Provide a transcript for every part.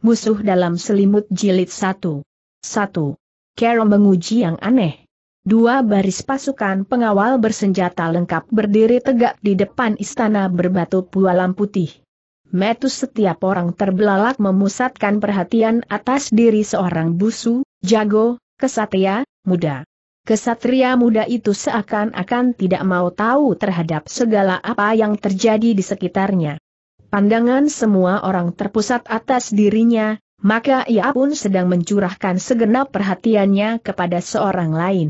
Musuh dalam selimut jilid 1. 1. Carol menguji yang aneh. Dua baris pasukan pengawal bersenjata lengkap berdiri tegak di depan istana berbatu pualam putih. Metus setiap orang terbelalak memusatkan perhatian atas diri seorang busu, jago, kesatria, muda. Kesatria muda itu seakan-akan tidak mau tahu terhadap segala apa yang terjadi di sekitarnya pandangan semua orang terpusat atas dirinya, maka ia pun sedang mencurahkan segenap perhatiannya kepada seorang lain.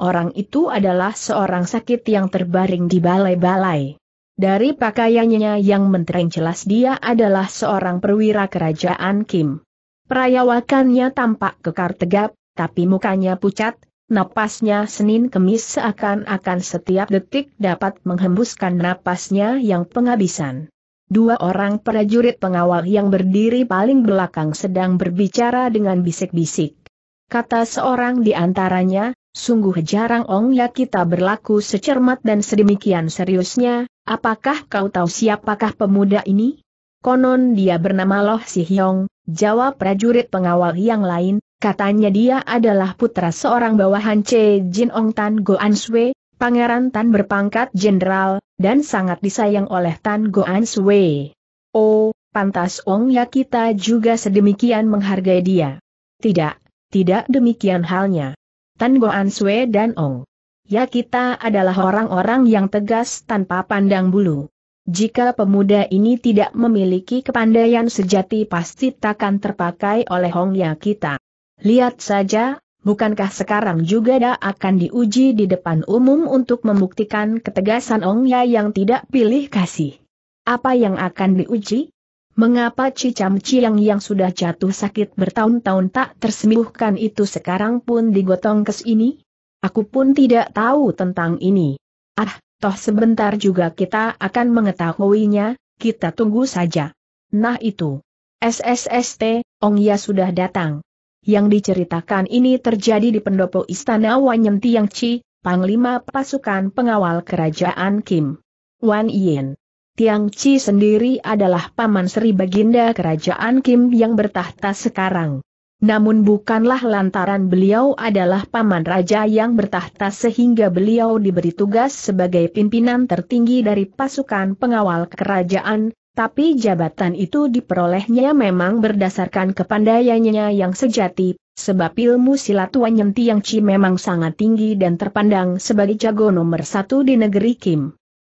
Orang itu adalah seorang sakit yang terbaring di balai-balai. Dari pakaiannya yang mentereng jelas dia adalah seorang perwira kerajaan Kim. Perayawakannya tampak kekar tegap, tapi mukanya pucat, napasnya Senin kemis seakan-akan setiap detik dapat menghembuskan napasnya yang penghabisan. Dua orang prajurit pengawal yang berdiri paling belakang sedang berbicara dengan bisik-bisik. Kata seorang di antaranya, sungguh jarang Ong Ya kita berlaku secermat dan sedemikian seriusnya, apakah kau tahu siapakah pemuda ini? Konon dia bernama Loh Sihyong, jawab prajurit pengawal yang lain, katanya dia adalah putra seorang bawahan Che Jin Ong Tan Go An Sui, Pangeran Tan berpangkat jenderal, dan sangat disayang oleh Tan Goan Sui. Oh, pantas Ong Ya kita juga sedemikian menghargai dia. Tidak, tidak demikian halnya. Tan Goan Sui dan Ong Ya kita adalah orang-orang yang tegas tanpa pandang bulu. Jika pemuda ini tidak memiliki kepandaian sejati pasti takkan terpakai oleh Hong Ya kita. Lihat saja, bukankah sekarang juga dia akan diuji di depan umum untuk membuktikan ketegasan Ong Ya yang tidak pilih kasih? Apa yang akan diuji? Mengapa Cicam Ciang yang sudah jatuh sakit bertahun-tahun tak tersembuhkan itu sekarang pun digotong ke sini? Aku pun tidak tahu tentang ini. Ah, toh sebentar juga kita akan mengetahuinya, kita tunggu saja. Nah itu. SSST, Ya sudah datang. Yang diceritakan ini terjadi di pendopo istana Tiang Chi, Panglima Pasukan Pengawal Kerajaan Kim. Wan Yin. Tiangci sendiri adalah paman Sri Baginda Kerajaan Kim yang bertahta sekarang. Namun bukanlah lantaran beliau adalah paman raja yang bertahta sehingga beliau diberi tugas sebagai pimpinan tertinggi dari pasukan pengawal kerajaan, tapi jabatan itu diperolehnya memang berdasarkan kepandaiannya yang sejati, sebab ilmu silat Wan Tiang Chi memang sangat tinggi dan terpandang sebagai jago nomor satu di negeri Kim.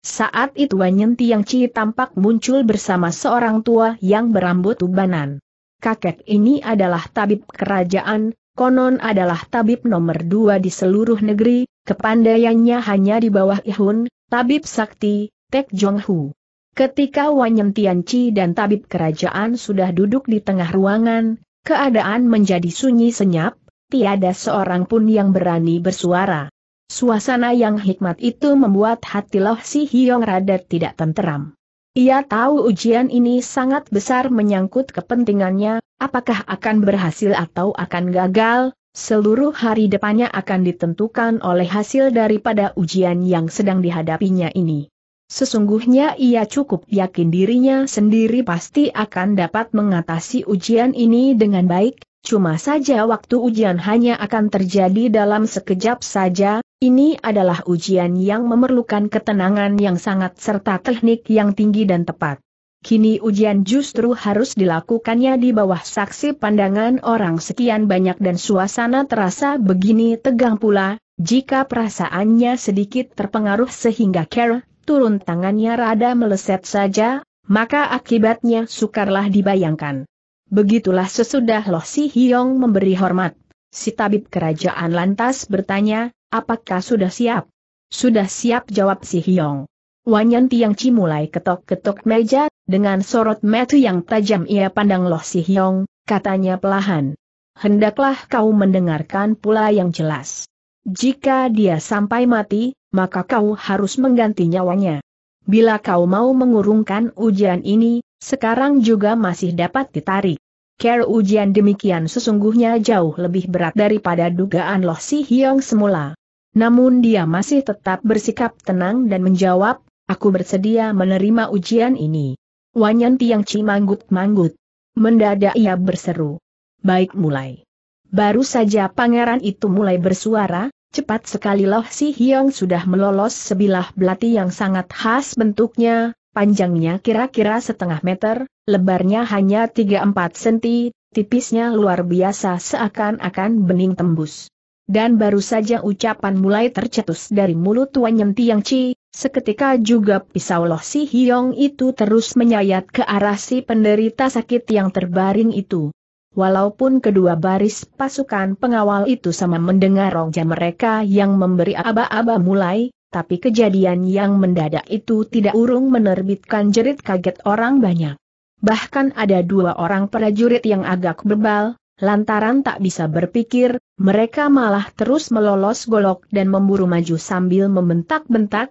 Saat itu Wan Tiang Chi tampak muncul bersama seorang tua yang berambut ubanan. Kakek ini adalah tabib kerajaan, konon adalah tabib nomor dua di seluruh negeri, kepandaiannya hanya di bawah Ihun, tabib sakti, Tek Jong Hu. Ketika Wanyem Tianci dan tabib kerajaan sudah duduk di tengah ruangan, keadaan menjadi sunyi senyap, tiada seorang pun yang berani bersuara. Suasana yang hikmat itu membuat hati Loh Si Hiong rada tidak tenteram. Ia tahu ujian ini sangat besar menyangkut kepentingannya, apakah akan berhasil atau akan gagal, seluruh hari depannya akan ditentukan oleh hasil daripada ujian yang sedang dihadapinya ini. Sesungguhnya ia cukup yakin dirinya sendiri pasti akan dapat mengatasi ujian ini dengan baik, cuma saja waktu ujian hanya akan terjadi dalam sekejap saja, ini adalah ujian yang memerlukan ketenangan yang sangat serta teknik yang tinggi dan tepat. Kini ujian justru harus dilakukannya di bawah saksi pandangan orang sekian banyak dan suasana terasa begini tegang pula, jika perasaannya sedikit terpengaruh sehingga Kerr turun tangannya rada meleset saja, maka akibatnya sukarlah dibayangkan. Begitulah sesudah Loh Si hiong memberi hormat. Si tabib kerajaan lantas bertanya, apakah sudah siap? Sudah siap jawab Si Hiong. Wanyan Tiang Chi mulai ketok-ketok meja, dengan sorot mata yang tajam ia pandang Loh Si hiong, katanya pelahan. Hendaklah kau mendengarkan pula yang jelas. Jika dia sampai mati, maka kau harus mengganti nyawanya. Bila kau mau mengurungkan ujian ini, sekarang juga masih dapat ditarik. Care ujian demikian sesungguhnya jauh lebih berat daripada dugaan Loh Si Hyong semula. Namun dia masih tetap bersikap tenang dan menjawab, aku bersedia menerima ujian ini. Wanyan Tiang Ci manggut-manggut. Mendadak ia berseru. Baik mulai. Baru saja pangeran itu mulai bersuara, Cepat sekali Loh Si Hiong sudah melolos sebilah belati yang sangat khas bentuknya, panjangnya kira-kira setengah meter, lebarnya hanya 3-4 senti, tipisnya luar biasa seakan-akan bening tembus. Dan baru saja ucapan mulai tercetus dari mulut Tuan Nyenti Yang Ci, seketika juga pisau Loh Si Hiong itu terus menyayat ke arah si penderita sakit yang terbaring itu. Walaupun kedua baris pasukan pengawal itu sama mendengar roja mereka yang memberi aba-aba mulai, tapi kejadian yang mendadak itu tidak urung menerbitkan jerit kaget orang banyak. Bahkan ada dua orang prajurit yang agak bebal, lantaran tak bisa berpikir, mereka malah terus melolos golok dan memburu maju sambil membentak-bentak,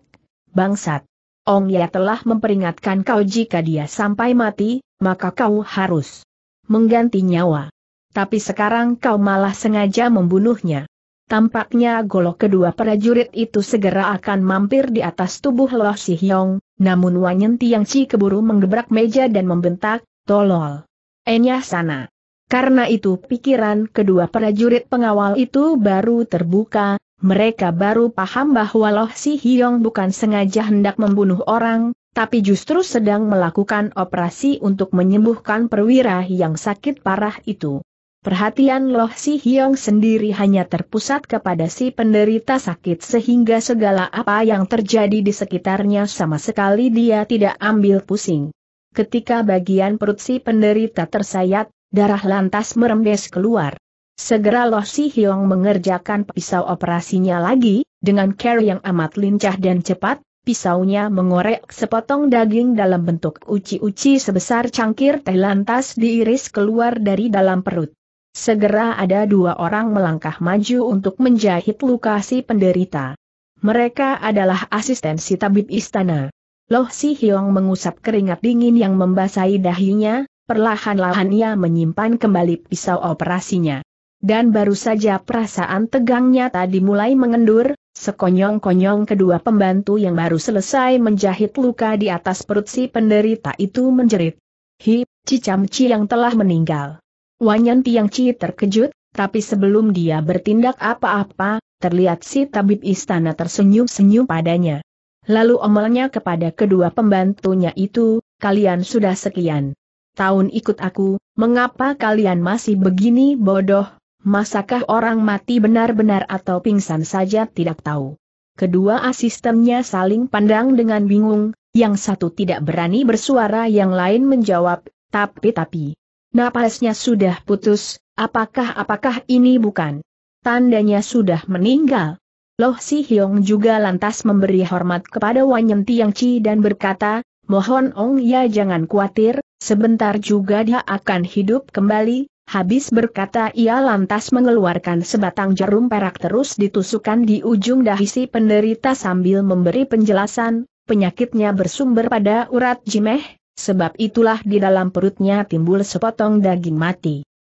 bangsat. Ong Ya telah memperingatkan kau jika dia sampai mati, maka kau harus mengganti nyawa. Tapi sekarang kau malah sengaja membunuhnya. Tampaknya golok kedua prajurit itu segera akan mampir di atas tubuh Loh Si Hyong, namun Wanyen si keburu menggebrak meja dan membentak, tolol. Enya sana. Karena itu pikiran kedua prajurit pengawal itu baru terbuka, mereka baru paham bahwa Loh Si Hyong bukan sengaja hendak membunuh orang, tapi justru sedang melakukan operasi untuk menyembuhkan perwira yang sakit parah itu. Perhatian Loh Si Hyong sendiri hanya terpusat kepada si penderita sakit sehingga segala apa yang terjadi di sekitarnya sama sekali dia tidak ambil pusing. Ketika bagian perut si penderita tersayat, darah lantas merembes keluar. Segera Loh Si Hyong mengerjakan pisau operasinya lagi, dengan care yang amat lincah dan cepat, pisaunya mengorek sepotong daging dalam bentuk uci-uci sebesar cangkir teh lantas diiris keluar dari dalam perut. Segera ada dua orang melangkah maju untuk menjahit luka si penderita. Mereka adalah asisten si tabib istana. Loh Si Hyong mengusap keringat dingin yang membasahi dahinya, perlahan-lahan ia menyimpan kembali pisau operasinya. Dan baru saja perasaan tegangnya tadi mulai mengendur, Sekonyong-konyong kedua pembantu yang baru selesai menjahit luka di atas perut si penderita itu menjerit. Hi, Cicam Ci yang telah meninggal. Wanyan Tiang Ci terkejut, tapi sebelum dia bertindak apa-apa, terlihat si tabib istana tersenyum-senyum padanya. Lalu omelnya kepada kedua pembantunya itu, kalian sudah sekian tahun ikut aku, mengapa kalian masih begini bodoh, Masakah orang mati benar-benar atau pingsan saja tidak tahu? Kedua asistennya saling pandang dengan bingung, yang satu tidak berani bersuara yang lain menjawab, tapi-tapi. Napasnya sudah putus, apakah-apakah ini bukan? Tandanya sudah meninggal. Loh Si Hyong juga lantas memberi hormat kepada Wanyen Tiang Chi dan berkata, mohon Ong ya jangan khawatir, sebentar juga dia akan hidup kembali, Habis berkata ia lantas mengeluarkan sebatang jarum perak terus ditusukkan di ujung dahi si penderita sambil memberi penjelasan, penyakitnya bersumber pada urat jimeh, sebab itulah di dalam perutnya timbul sepotong daging mati.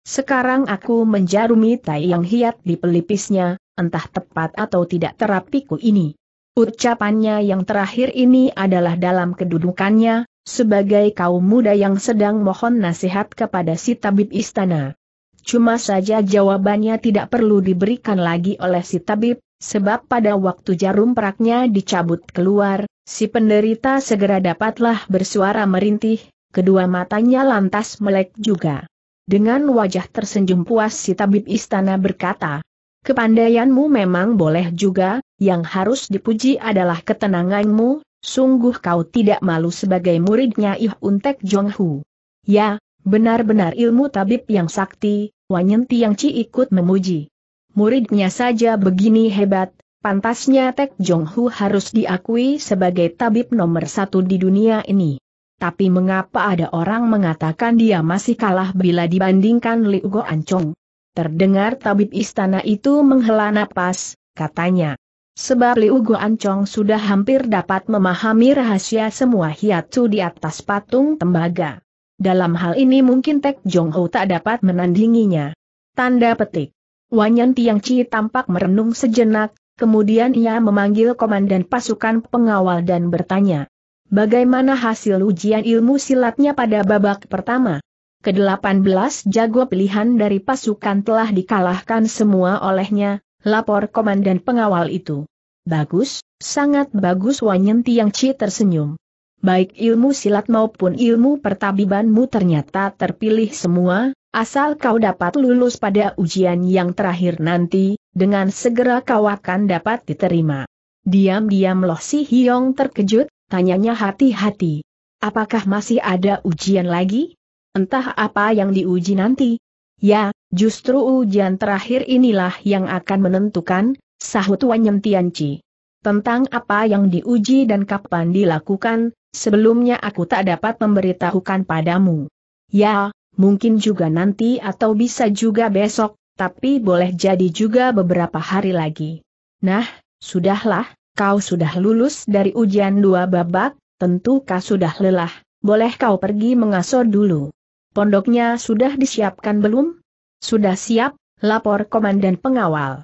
Sekarang aku menjarumi tai yang hiat di pelipisnya, entah tepat atau tidak terapiku ini. Ucapannya yang terakhir ini adalah dalam kedudukannya, sebagai kaum muda yang sedang mohon nasihat kepada si tabib istana. Cuma saja jawabannya tidak perlu diberikan lagi oleh si tabib, sebab pada waktu jarum peraknya dicabut keluar, si penderita segera dapatlah bersuara merintih, kedua matanya lantas melek juga. Dengan wajah tersenyum puas si tabib istana berkata, Kepandaianmu memang boleh juga, yang harus dipuji adalah ketenanganmu, Sungguh kau tidak malu sebagai muridnya Ih Untek Jonghu. Ya, benar-benar ilmu tabib yang sakti, Wanyenti yang Ci ikut memuji. Muridnya saja begini hebat, pantasnya Tek Jonghu harus diakui sebagai tabib nomor satu di dunia ini. Tapi mengapa ada orang mengatakan dia masih kalah bila dibandingkan Liu Go Ancong? Terdengar tabib istana itu menghela napas, katanya, sebab Liu Guancong sudah hampir dapat memahami rahasia semua hiatu di atas patung tembaga. Dalam hal ini mungkin Tek Jong Ho tak dapat menandinginya. Tanda petik. Wanyan Tiang Chi tampak merenung sejenak, kemudian ia memanggil komandan pasukan pengawal dan bertanya. Bagaimana hasil ujian ilmu silatnya pada babak pertama? Kedelapan belas jago pilihan dari pasukan telah dikalahkan semua olehnya, Lapor komandan pengawal itu. Bagus, sangat bagus Wanyen Tiang Chi tersenyum. Baik ilmu silat maupun ilmu pertabibanmu ternyata terpilih semua, asal kau dapat lulus pada ujian yang terakhir nanti, dengan segera kau akan dapat diterima. Diam-diam Loh Si Hiong terkejut, tanyanya hati-hati. Apakah masih ada ujian lagi? Entah apa yang diuji nanti. Ya, Justru ujian terakhir inilah yang akan menentukan, sahut Wanyem Tianci. Tentang apa yang diuji dan kapan dilakukan, sebelumnya aku tak dapat memberitahukan padamu. Ya, mungkin juga nanti atau bisa juga besok, tapi boleh jadi juga beberapa hari lagi. Nah, sudahlah, kau sudah lulus dari ujian dua babak, tentu kau sudah lelah, boleh kau pergi mengasuh dulu. Pondoknya sudah disiapkan belum? Sudah siap, lapor komandan pengawal.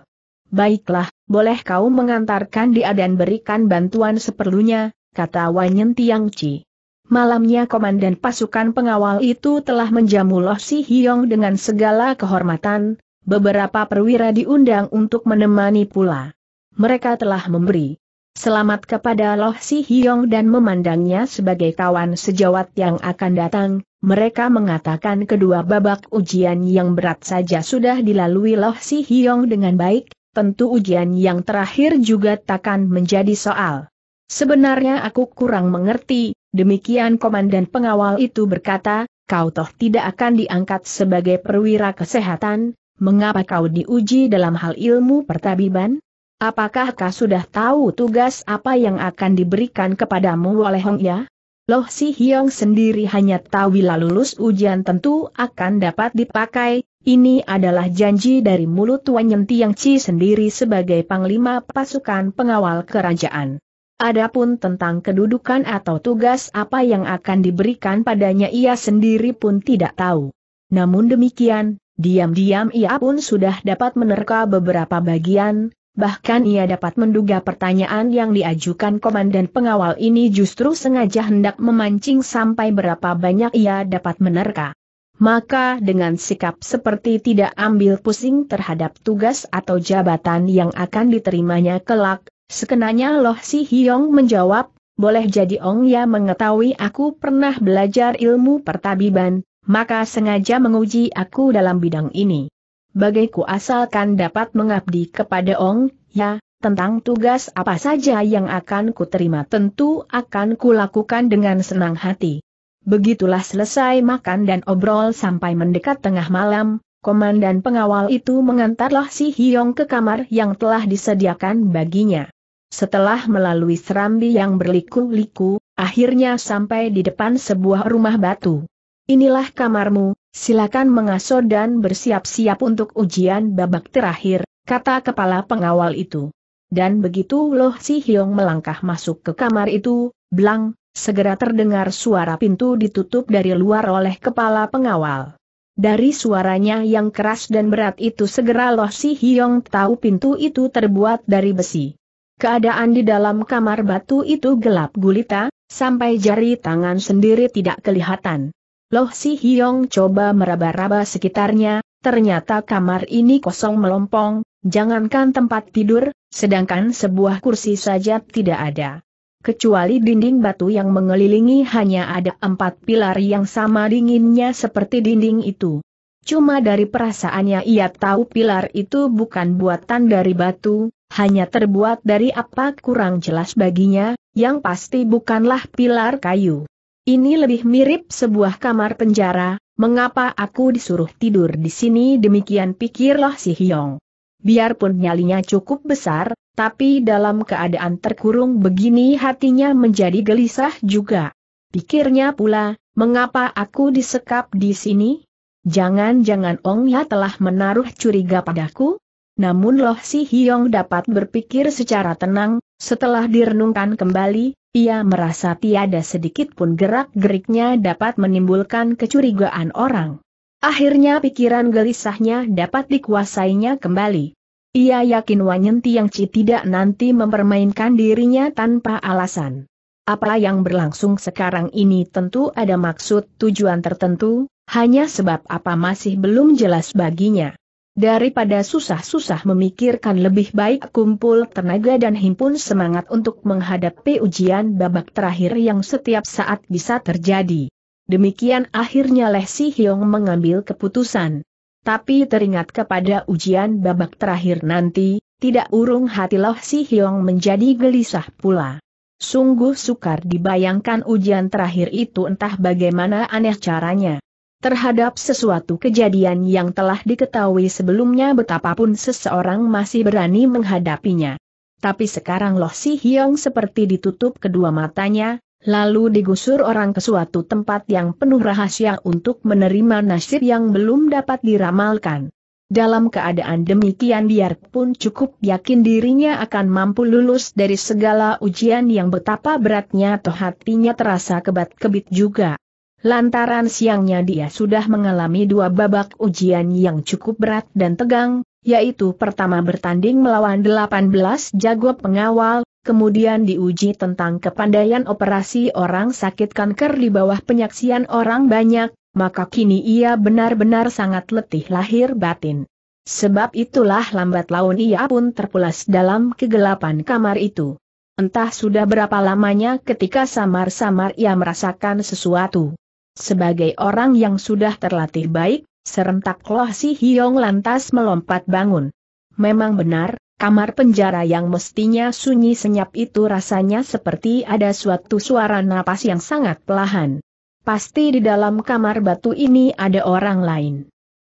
Baiklah, boleh kau mengantarkan dia dan berikan bantuan seperlunya, kata Wanyen Tiang Chi. Malamnya komandan pasukan pengawal itu telah menjamu Loh Si Hyong dengan segala kehormatan, beberapa perwira diundang untuk menemani pula. Mereka telah memberi selamat kepada Loh Si Hyong dan memandangnya sebagai kawan sejawat yang akan datang, mereka mengatakan kedua babak ujian yang berat saja sudah dilalui Loh Si Hiong dengan baik, tentu ujian yang terakhir juga takkan menjadi soal. Sebenarnya aku kurang mengerti, demikian komandan pengawal itu berkata, kau toh tidak akan diangkat sebagai perwira kesehatan, mengapa kau diuji dalam hal ilmu pertabiban? Apakah kau sudah tahu tugas apa yang akan diberikan kepadamu oleh Hong Ya? Loh Si Hiong sendiri hanya tahu bila lulus ujian tentu akan dapat dipakai, ini adalah janji dari mulut Tuan Yenti yang Chi sendiri sebagai Panglima Pasukan Pengawal Kerajaan. Adapun tentang kedudukan atau tugas apa yang akan diberikan padanya ia sendiri pun tidak tahu. Namun demikian, diam-diam ia pun sudah dapat menerka beberapa bagian, bahkan ia dapat menduga pertanyaan yang diajukan komandan pengawal ini justru sengaja hendak memancing sampai berapa banyak ia dapat menerka. Maka dengan sikap seperti tidak ambil pusing terhadap tugas atau jabatan yang akan diterimanya kelak, sekenanya Loh Si Hyong menjawab, boleh jadi Ong Ya mengetahui aku pernah belajar ilmu pertabiban, maka sengaja menguji aku dalam bidang ini bagaiku asalkan dapat mengabdi kepada Ong, ya, tentang tugas apa saja yang akan kuterima tentu akan kulakukan dengan senang hati. Begitulah selesai makan dan obrol sampai mendekat tengah malam, komandan pengawal itu mengantarlah si Hyong ke kamar yang telah disediakan baginya. Setelah melalui serambi yang berliku-liku, akhirnya sampai di depan sebuah rumah batu. Inilah kamarmu, silakan mengasuh dan bersiap-siap untuk ujian babak terakhir, kata kepala pengawal itu. Dan begitu Loh Si Hyong melangkah masuk ke kamar itu, blang, segera terdengar suara pintu ditutup dari luar oleh kepala pengawal. Dari suaranya yang keras dan berat itu segera Loh Si Hyong tahu pintu itu terbuat dari besi. Keadaan di dalam kamar batu itu gelap gulita, sampai jari tangan sendiri tidak kelihatan. Loh Si hiong coba meraba-raba sekitarnya, ternyata kamar ini kosong melompong, jangankan tempat tidur, sedangkan sebuah kursi saja tidak ada. Kecuali dinding batu yang mengelilingi hanya ada empat pilar yang sama dinginnya seperti dinding itu. Cuma dari perasaannya ia tahu pilar itu bukan buatan dari batu, hanya terbuat dari apa kurang jelas baginya, yang pasti bukanlah pilar kayu. Ini lebih mirip sebuah kamar penjara, mengapa aku disuruh tidur di sini demikian pikirlah si Hyong. Biarpun nyalinya cukup besar, tapi dalam keadaan terkurung begini hatinya menjadi gelisah juga. Pikirnya pula, mengapa aku disekap di sini? Jangan-jangan Ong Ya telah menaruh curiga padaku? Namun Loh Si Hyong dapat berpikir secara tenang, setelah direnungkan kembali, ia merasa tiada sedikit pun gerak-geriknya dapat menimbulkan kecurigaan orang. Akhirnya pikiran gelisahnya dapat dikuasainya kembali. Ia yakin Wanyenti yang Ci tidak nanti mempermainkan dirinya tanpa alasan. Apa yang berlangsung sekarang ini tentu ada maksud tujuan tertentu, hanya sebab apa masih belum jelas baginya. Daripada susah-susah memikirkan lebih baik kumpul tenaga dan himpun semangat untuk menghadapi ujian babak terakhir yang setiap saat bisa terjadi. Demikian akhirnya Leh Si Hyong mengambil keputusan. Tapi teringat kepada ujian babak terakhir nanti, tidak urung hati Leh Si Hyong menjadi gelisah pula. Sungguh sukar dibayangkan ujian terakhir itu entah bagaimana aneh caranya terhadap sesuatu kejadian yang telah diketahui sebelumnya betapapun seseorang masih berani menghadapinya. Tapi sekarang Loh Si Hyong seperti ditutup kedua matanya, lalu digusur orang ke suatu tempat yang penuh rahasia untuk menerima nasib yang belum dapat diramalkan. Dalam keadaan demikian biarpun cukup yakin dirinya akan mampu lulus dari segala ujian yang betapa beratnya toh hatinya terasa kebat-kebit juga. Lantaran siangnya dia sudah mengalami dua babak ujian yang cukup berat dan tegang, yaitu pertama bertanding melawan 18 jago pengawal, kemudian diuji tentang kepandaian operasi orang sakit kanker di bawah penyaksian orang banyak, maka kini ia benar-benar sangat letih lahir batin. Sebab itulah lambat laun ia pun terpulas dalam kegelapan kamar itu. Entah sudah berapa lamanya ketika samar-samar ia merasakan sesuatu. Sebagai orang yang sudah terlatih baik, serentak Loh Si Hiong lantas melompat bangun. Memang benar, kamar penjara yang mestinya sunyi senyap itu rasanya seperti ada suatu suara napas yang sangat pelahan. Pasti di dalam kamar batu ini ada orang lain.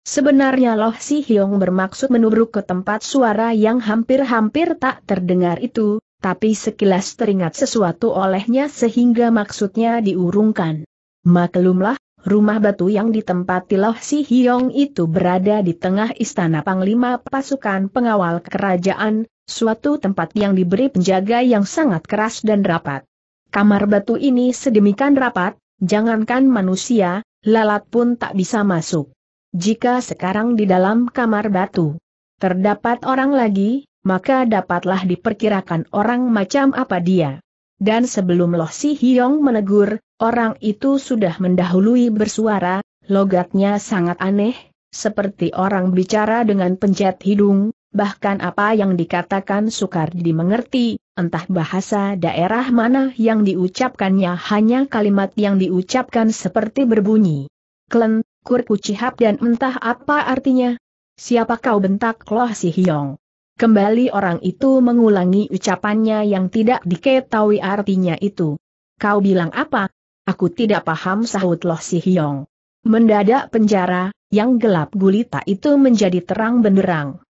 Sebenarnya Loh Si Hiong bermaksud menubruk ke tempat suara yang hampir-hampir tak terdengar itu, tapi sekilas teringat sesuatu olehnya sehingga maksudnya diurungkan. Maklumlah, rumah batu yang ditempati Loh Si Hiong itu berada di tengah istana Panglima Pasukan Pengawal Kerajaan, suatu tempat yang diberi penjaga yang sangat keras dan rapat. Kamar batu ini sedemikian rapat, jangankan manusia, lalat pun tak bisa masuk. Jika sekarang di dalam kamar batu terdapat orang lagi, maka dapatlah diperkirakan orang macam apa dia dan sebelum Loh Si Hiong menegur, orang itu sudah mendahului bersuara, logatnya sangat aneh, seperti orang bicara dengan pencet hidung, bahkan apa yang dikatakan sukar dimengerti, entah bahasa daerah mana yang diucapkannya hanya kalimat yang diucapkan seperti berbunyi. Klen, cihap dan entah apa artinya. Siapa kau bentak Loh Si Hiong? Kembali orang itu mengulangi ucapannya yang tidak diketahui artinya itu. Kau bilang apa? Aku tidak paham sahut Loh Si Hyong. Mendadak penjara, yang gelap gulita itu menjadi terang benderang.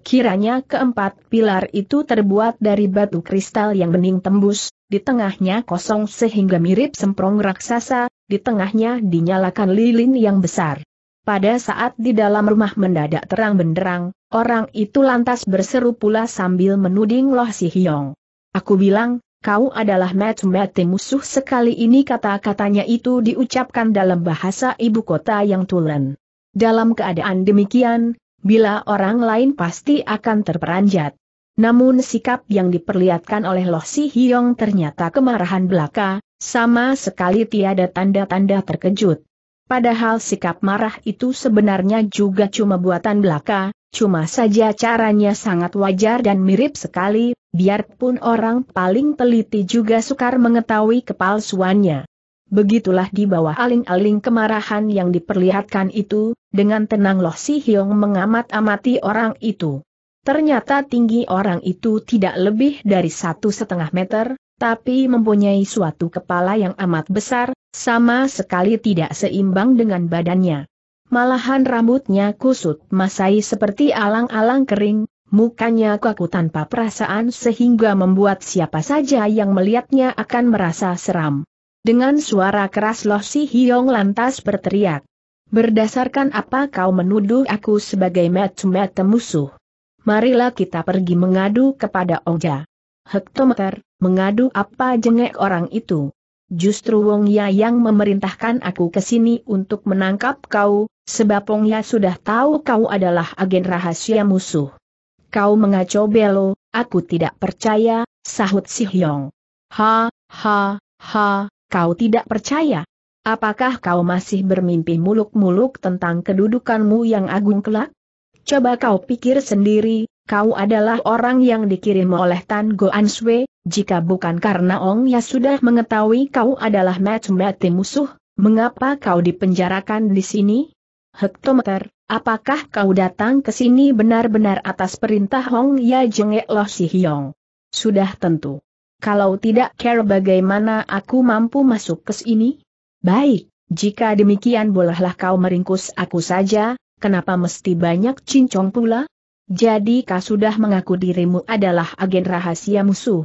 Kiranya keempat pilar itu terbuat dari batu kristal yang bening tembus, di tengahnya kosong sehingga mirip semprong raksasa, di tengahnya dinyalakan lilin yang besar. Pada saat di dalam rumah mendadak terang benderang, Orang itu lantas berseru pula sambil menuding Loh Si Hyong. Aku bilang, kau adalah mat-mati musuh sekali ini kata-katanya itu diucapkan dalam bahasa ibu kota yang tulen. Dalam keadaan demikian, bila orang lain pasti akan terperanjat. Namun sikap yang diperlihatkan oleh Loh Si Hyong ternyata kemarahan belaka, sama sekali tiada tanda-tanda terkejut. Padahal sikap marah itu sebenarnya juga cuma buatan belaka, cuma saja caranya sangat wajar dan mirip sekali, biarpun orang paling teliti juga sukar mengetahui kepalsuannya. Begitulah di bawah aling-aling kemarahan yang diperlihatkan itu, dengan tenang Loh Si Hyong mengamat-amati orang itu. Ternyata tinggi orang itu tidak lebih dari satu setengah meter, tapi mempunyai suatu kepala yang amat besar, sama sekali tidak seimbang dengan badannya malahan rambutnya kusut masai seperti alang-alang kering, mukanya kaku tanpa perasaan sehingga membuat siapa saja yang melihatnya akan merasa seram. Dengan suara keras Loh Si Hiong lantas berteriak. Berdasarkan apa kau menuduh aku sebagai macam-macam musuh? Marilah kita pergi mengadu kepada Oja. Hektometer, mengadu apa jengek orang itu? Justru Wong Ya yang memerintahkan aku ke sini untuk menangkap kau, Sebab Ongya sudah tahu kau adalah agen rahasia musuh. Kau mengacau Belo, aku tidak percaya, sahut Si Hyong. Ha, ha, ha, kau tidak percaya. Apakah kau masih bermimpi muluk-muluk tentang kedudukanmu yang agung kelak? Coba kau pikir sendiri, kau adalah orang yang dikirim oleh Tan An Swe. jika bukan karena Ong Ya sudah mengetahui kau adalah macam-macam musuh, mengapa kau dipenjarakan di sini? Hektometer, apakah kau datang ke sini benar-benar atas perintah Hong Ya Jengek Loh Si Hiong? Sudah tentu. Kalau tidak care bagaimana aku mampu masuk ke sini? Baik, jika demikian bolehlah kau meringkus aku saja, kenapa mesti banyak cincong pula? Jadi kau sudah mengaku dirimu adalah agen rahasia musuh.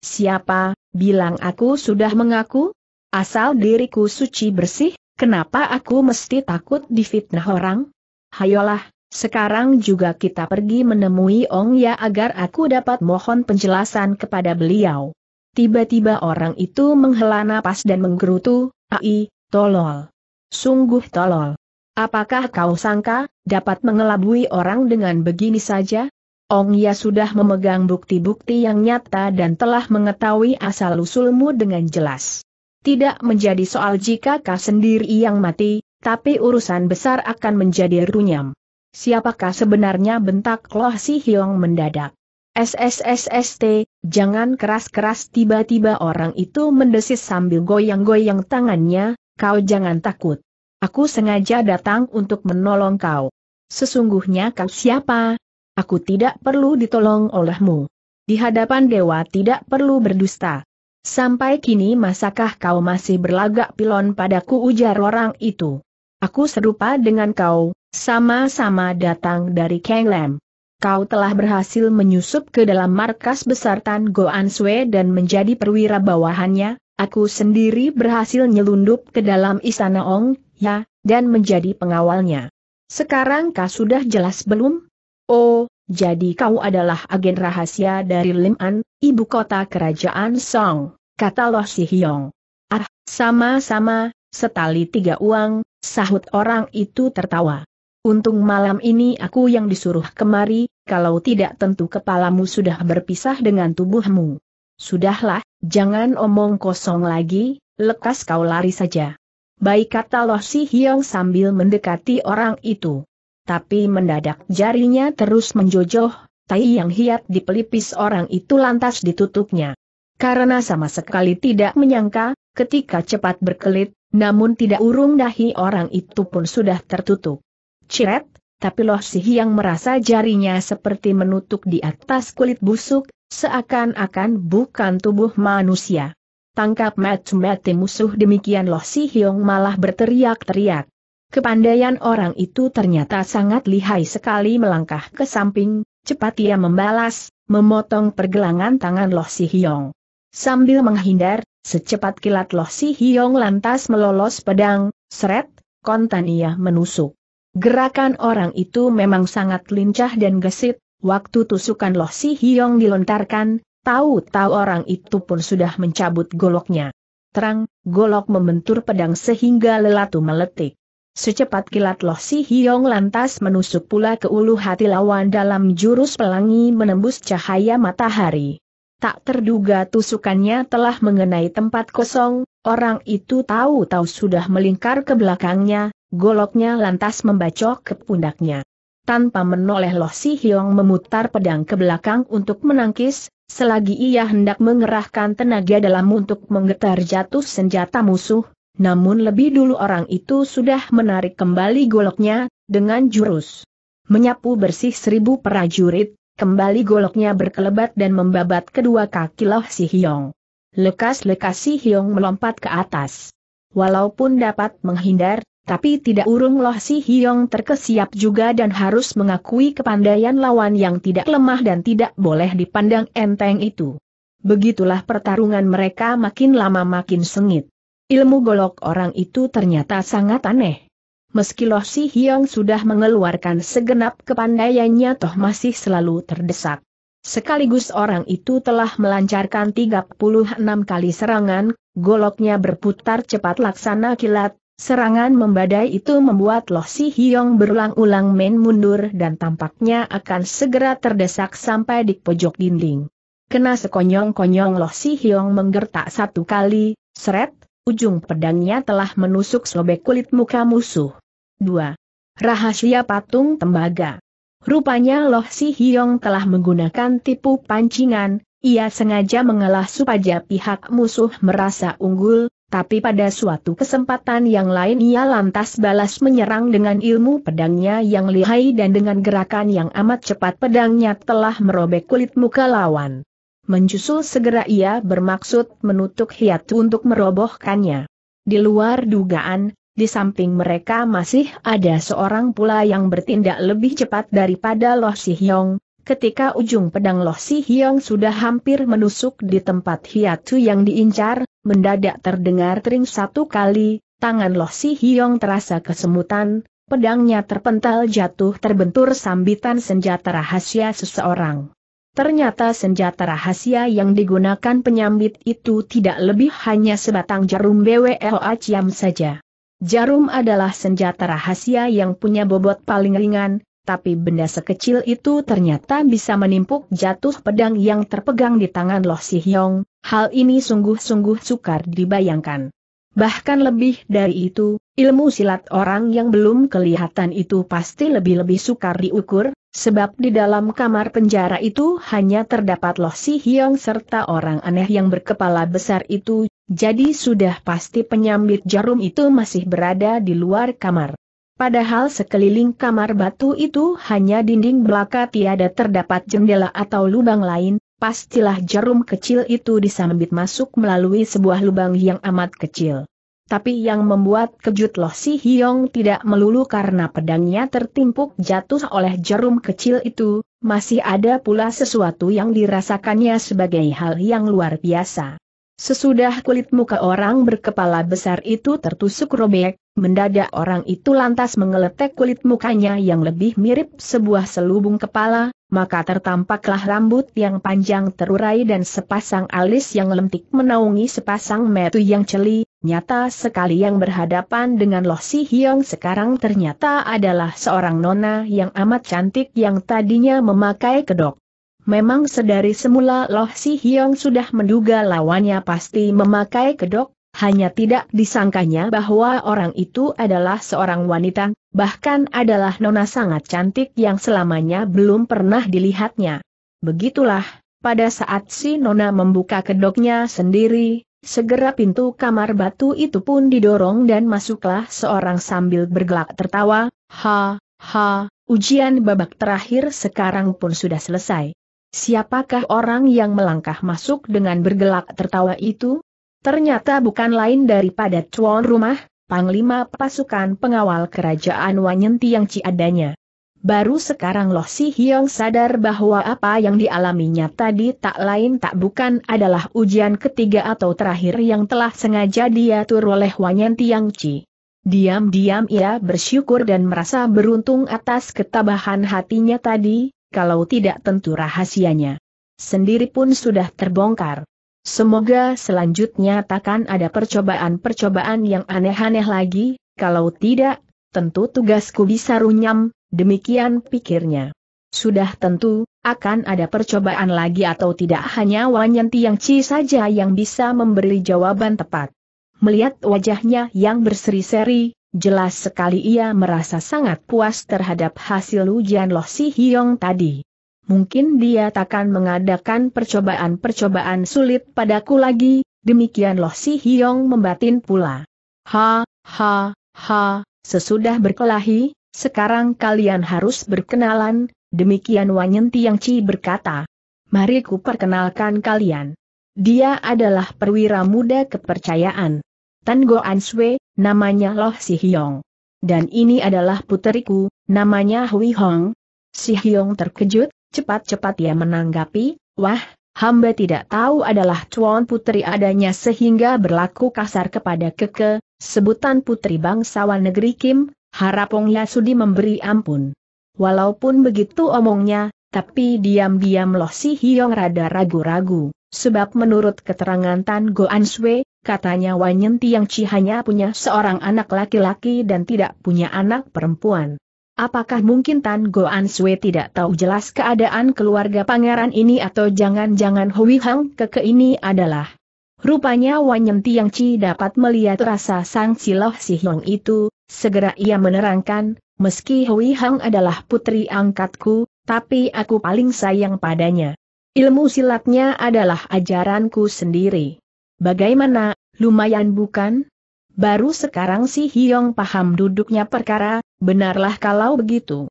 Siapa, bilang aku sudah mengaku? Asal diriku suci bersih, Kenapa aku mesti takut difitnah orang? Hayolah, sekarang juga kita pergi menemui Ong Ya agar aku dapat mohon penjelasan kepada beliau. Tiba-tiba orang itu menghela napas dan menggerutu, Ai, tolol. Sungguh tolol. Apakah kau sangka, dapat mengelabui orang dengan begini saja? Ong Ya sudah memegang bukti-bukti yang nyata dan telah mengetahui asal-usulmu dengan jelas. Tidak menjadi soal jika kau sendiri yang mati, tapi urusan besar akan menjadi runyam. Siapakah sebenarnya bentak Loh Si Hyong mendadak? SSSST, jangan keras-keras tiba-tiba orang itu mendesis sambil goyang-goyang tangannya, kau jangan takut. Aku sengaja datang untuk menolong kau. Sesungguhnya kau siapa? Aku tidak perlu ditolong olehmu. Di hadapan dewa tidak perlu berdusta. Sampai kini masakah kau masih berlagak pilon padaku ujar orang itu. Aku serupa dengan kau, sama-sama datang dari Kenglem. Kau telah berhasil menyusup ke dalam markas besar Tan Goan Sue dan menjadi perwira bawahannya, aku sendiri berhasil nyelundup ke dalam istana Ong, ya, dan menjadi pengawalnya. Sekarang kau sudah jelas belum? Oh, jadi kau adalah agen rahasia dari Liman, ibu kota kerajaan Song, kata Loh Si Hyong. Ah, sama-sama, setali tiga uang, sahut orang itu tertawa. Untung malam ini aku yang disuruh kemari, kalau tidak tentu kepalamu sudah berpisah dengan tubuhmu. Sudahlah, jangan omong kosong lagi, lekas kau lari saja. Baik kata Loh Si Hyong sambil mendekati orang itu tapi mendadak jarinya terus menjojoh, tai yang hiat di pelipis orang itu lantas ditutupnya. Karena sama sekali tidak menyangka, ketika cepat berkelit, namun tidak urung dahi orang itu pun sudah tertutup. Ciret, tapi loh si yang merasa jarinya seperti menutup di atas kulit busuk, seakan-akan bukan tubuh manusia. Tangkap mat mati musuh demikian Loh Si Hyong malah berteriak-teriak. Kepandaian orang itu ternyata sangat lihai sekali melangkah ke samping, cepat ia membalas, memotong pergelangan tangan Loh Si Hiong, Sambil menghindar, secepat kilat Loh Si Hiong lantas melolos pedang, seret, kontan ia menusuk. Gerakan orang itu memang sangat lincah dan gesit, waktu tusukan Loh Si Hiong dilontarkan, tahu-tahu orang itu pun sudah mencabut goloknya. Terang, golok membentur pedang sehingga lelatu meletik. Secepat kilat Loh Si hiong lantas menusuk pula ke ulu hati lawan dalam jurus pelangi menembus cahaya matahari. Tak terduga tusukannya telah mengenai tempat kosong, orang itu tahu-tahu sudah melingkar ke belakangnya, goloknya lantas membacok ke pundaknya. Tanpa menoleh Loh Si hiong memutar pedang ke belakang untuk menangkis, selagi ia hendak mengerahkan tenaga dalam untuk menggetar jatuh senjata musuh, namun lebih dulu orang itu sudah menarik kembali goloknya, dengan jurus. Menyapu bersih seribu prajurit, kembali goloknya berkelebat dan membabat kedua kaki Loh Si Hyong. Lekas-lekas Si Hyong melompat ke atas. Walaupun dapat menghindar, tapi tidak urung Loh Si Hyong terkesiap juga dan harus mengakui kepandaian lawan yang tidak lemah dan tidak boleh dipandang enteng itu. Begitulah pertarungan mereka makin lama makin sengit. Ilmu golok orang itu ternyata sangat aneh. Meski Loh Si Hiong sudah mengeluarkan segenap kepandaiannya toh masih selalu terdesak. Sekaligus orang itu telah melancarkan 36 kali serangan, goloknya berputar cepat laksana kilat, serangan membadai itu membuat Loh Si Hiong berulang-ulang main mundur dan tampaknya akan segera terdesak sampai di pojok dinding. Kena sekonyong-konyong Loh Si Hiong menggertak satu kali, seret, Ujung pedangnya telah menusuk sobek kulit muka musuh. 2. Rahasia patung tembaga. Rupanya Loh Si Hyong telah menggunakan tipu pancingan, ia sengaja mengalah supaya pihak musuh merasa unggul, tapi pada suatu kesempatan yang lain ia lantas balas menyerang dengan ilmu pedangnya yang lihai dan dengan gerakan yang amat cepat pedangnya telah merobek kulit muka lawan. Menjusul segera ia bermaksud menutup hiat untuk merobohkannya. Di luar dugaan, di samping mereka masih ada seorang pula yang bertindak lebih cepat daripada Loh Si Hyong. Ketika ujung pedang Loh Si Hyong sudah hampir menusuk di tempat hiatu yang diincar, mendadak terdengar tering satu kali, tangan Loh Si Hyong terasa kesemutan, pedangnya terpental jatuh terbentur sambitan senjata rahasia seseorang. Ternyata senjata rahasia yang digunakan penyambit itu tidak lebih hanya sebatang jarum BWL Ciam saja. Jarum adalah senjata rahasia yang punya bobot paling ringan, tapi benda sekecil itu ternyata bisa menimpuk jatuh pedang yang terpegang di tangan Loh Si Hyong, hal ini sungguh-sungguh sukar dibayangkan. Bahkan lebih dari itu, ilmu silat orang yang belum kelihatan itu pasti lebih-lebih sukar diukur, Sebab di dalam kamar penjara itu hanya terdapat Loh Si Hyong serta orang aneh yang berkepala besar itu, jadi sudah pasti penyambit jarum itu masih berada di luar kamar. Padahal sekeliling kamar batu itu hanya dinding belaka tiada terdapat jendela atau lubang lain, pastilah jarum kecil itu disambit masuk melalui sebuah lubang yang amat kecil tapi yang membuat kejut Loh Si hiong tidak melulu karena pedangnya tertimpuk jatuh oleh jarum kecil itu, masih ada pula sesuatu yang dirasakannya sebagai hal yang luar biasa. Sesudah kulit muka orang berkepala besar itu tertusuk robek, mendadak orang itu lantas mengeletek kulit mukanya yang lebih mirip sebuah selubung kepala, maka tertampaklah rambut yang panjang terurai dan sepasang alis yang lentik menaungi sepasang metu yang celi, Nyata sekali yang berhadapan dengan Loh Si Hiong sekarang ternyata adalah seorang nona yang amat cantik yang tadinya memakai kedok. Memang sedari semula Loh Si Hiong sudah menduga lawannya pasti memakai kedok, hanya tidak disangkanya bahwa orang itu adalah seorang wanita, bahkan adalah nona sangat cantik yang selamanya belum pernah dilihatnya. Begitulah, pada saat si nona membuka kedoknya sendiri, Segera pintu kamar batu itu pun didorong dan masuklah seorang sambil bergelak tertawa, ha, ha, ujian babak terakhir sekarang pun sudah selesai. Siapakah orang yang melangkah masuk dengan bergelak tertawa itu? Ternyata bukan lain daripada tuan rumah, Panglima Pasukan Pengawal Kerajaan Wanyenti yang ciadanya. Baru sekarang Loh Si Hiong sadar bahwa apa yang dialaminya tadi tak lain tak bukan adalah ujian ketiga atau terakhir yang telah sengaja diatur oleh Wanyan Tiang Chi. Diam-diam ia bersyukur dan merasa beruntung atas ketabahan hatinya tadi, kalau tidak tentu rahasianya. Sendiri pun sudah terbongkar. Semoga selanjutnya takkan ada percobaan-percobaan yang aneh-aneh lagi, kalau tidak, tentu tugasku bisa runyam, Demikian pikirnya. Sudah tentu, akan ada percobaan lagi atau tidak hanya Wanyan yang Chi saja yang bisa memberi jawaban tepat. Melihat wajahnya yang berseri-seri, jelas sekali ia merasa sangat puas terhadap hasil ujian Loh Si Hyong tadi. Mungkin dia takkan mengadakan percobaan-percobaan sulit padaku lagi, demikian Loh Si Hyong membatin pula. Ha, ha, ha, sesudah berkelahi, sekarang kalian harus berkenalan, demikian Wanyen Tiangci berkata. Mari ku perkenalkan kalian. Dia adalah perwira muda kepercayaan. Tan Go An Sui, namanya Loh Si Hyong. Dan ini adalah puteriku, namanya Hui Hong. Si Hyong terkejut, cepat-cepat ia menanggapi, wah, hamba tidak tahu adalah tuan putri adanya sehingga berlaku kasar kepada keke, sebutan putri bangsawan negeri Kim, Ong Yasudi memberi ampun. Walaupun begitu omongnya, tapi diam-diam Loh Si Hiong rada ragu-ragu, sebab menurut keterangan Tan Goan Swe, katanya Wanyen Tiang Chi hanya punya seorang anak laki-laki dan tidak punya anak perempuan. Apakah mungkin Tan Goan Swe tidak tahu jelas keadaan keluarga pangeran ini atau jangan-jangan Hui Hang Keke ini adalah? Rupanya Wanyen Tiang Chi dapat melihat rasa sang si loh Si Hiong itu, Segera ia menerangkan, meski Hui Hang adalah putri angkatku, tapi aku paling sayang padanya. Ilmu silatnya adalah ajaranku sendiri. Bagaimana, lumayan bukan? Baru sekarang si Hyong paham duduknya perkara, benarlah kalau begitu.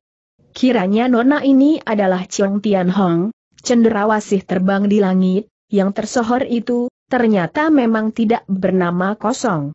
Kiranya nona ini adalah Chong Tian Hong, cenderawasih terbang di langit, yang tersohor itu, ternyata memang tidak bernama kosong.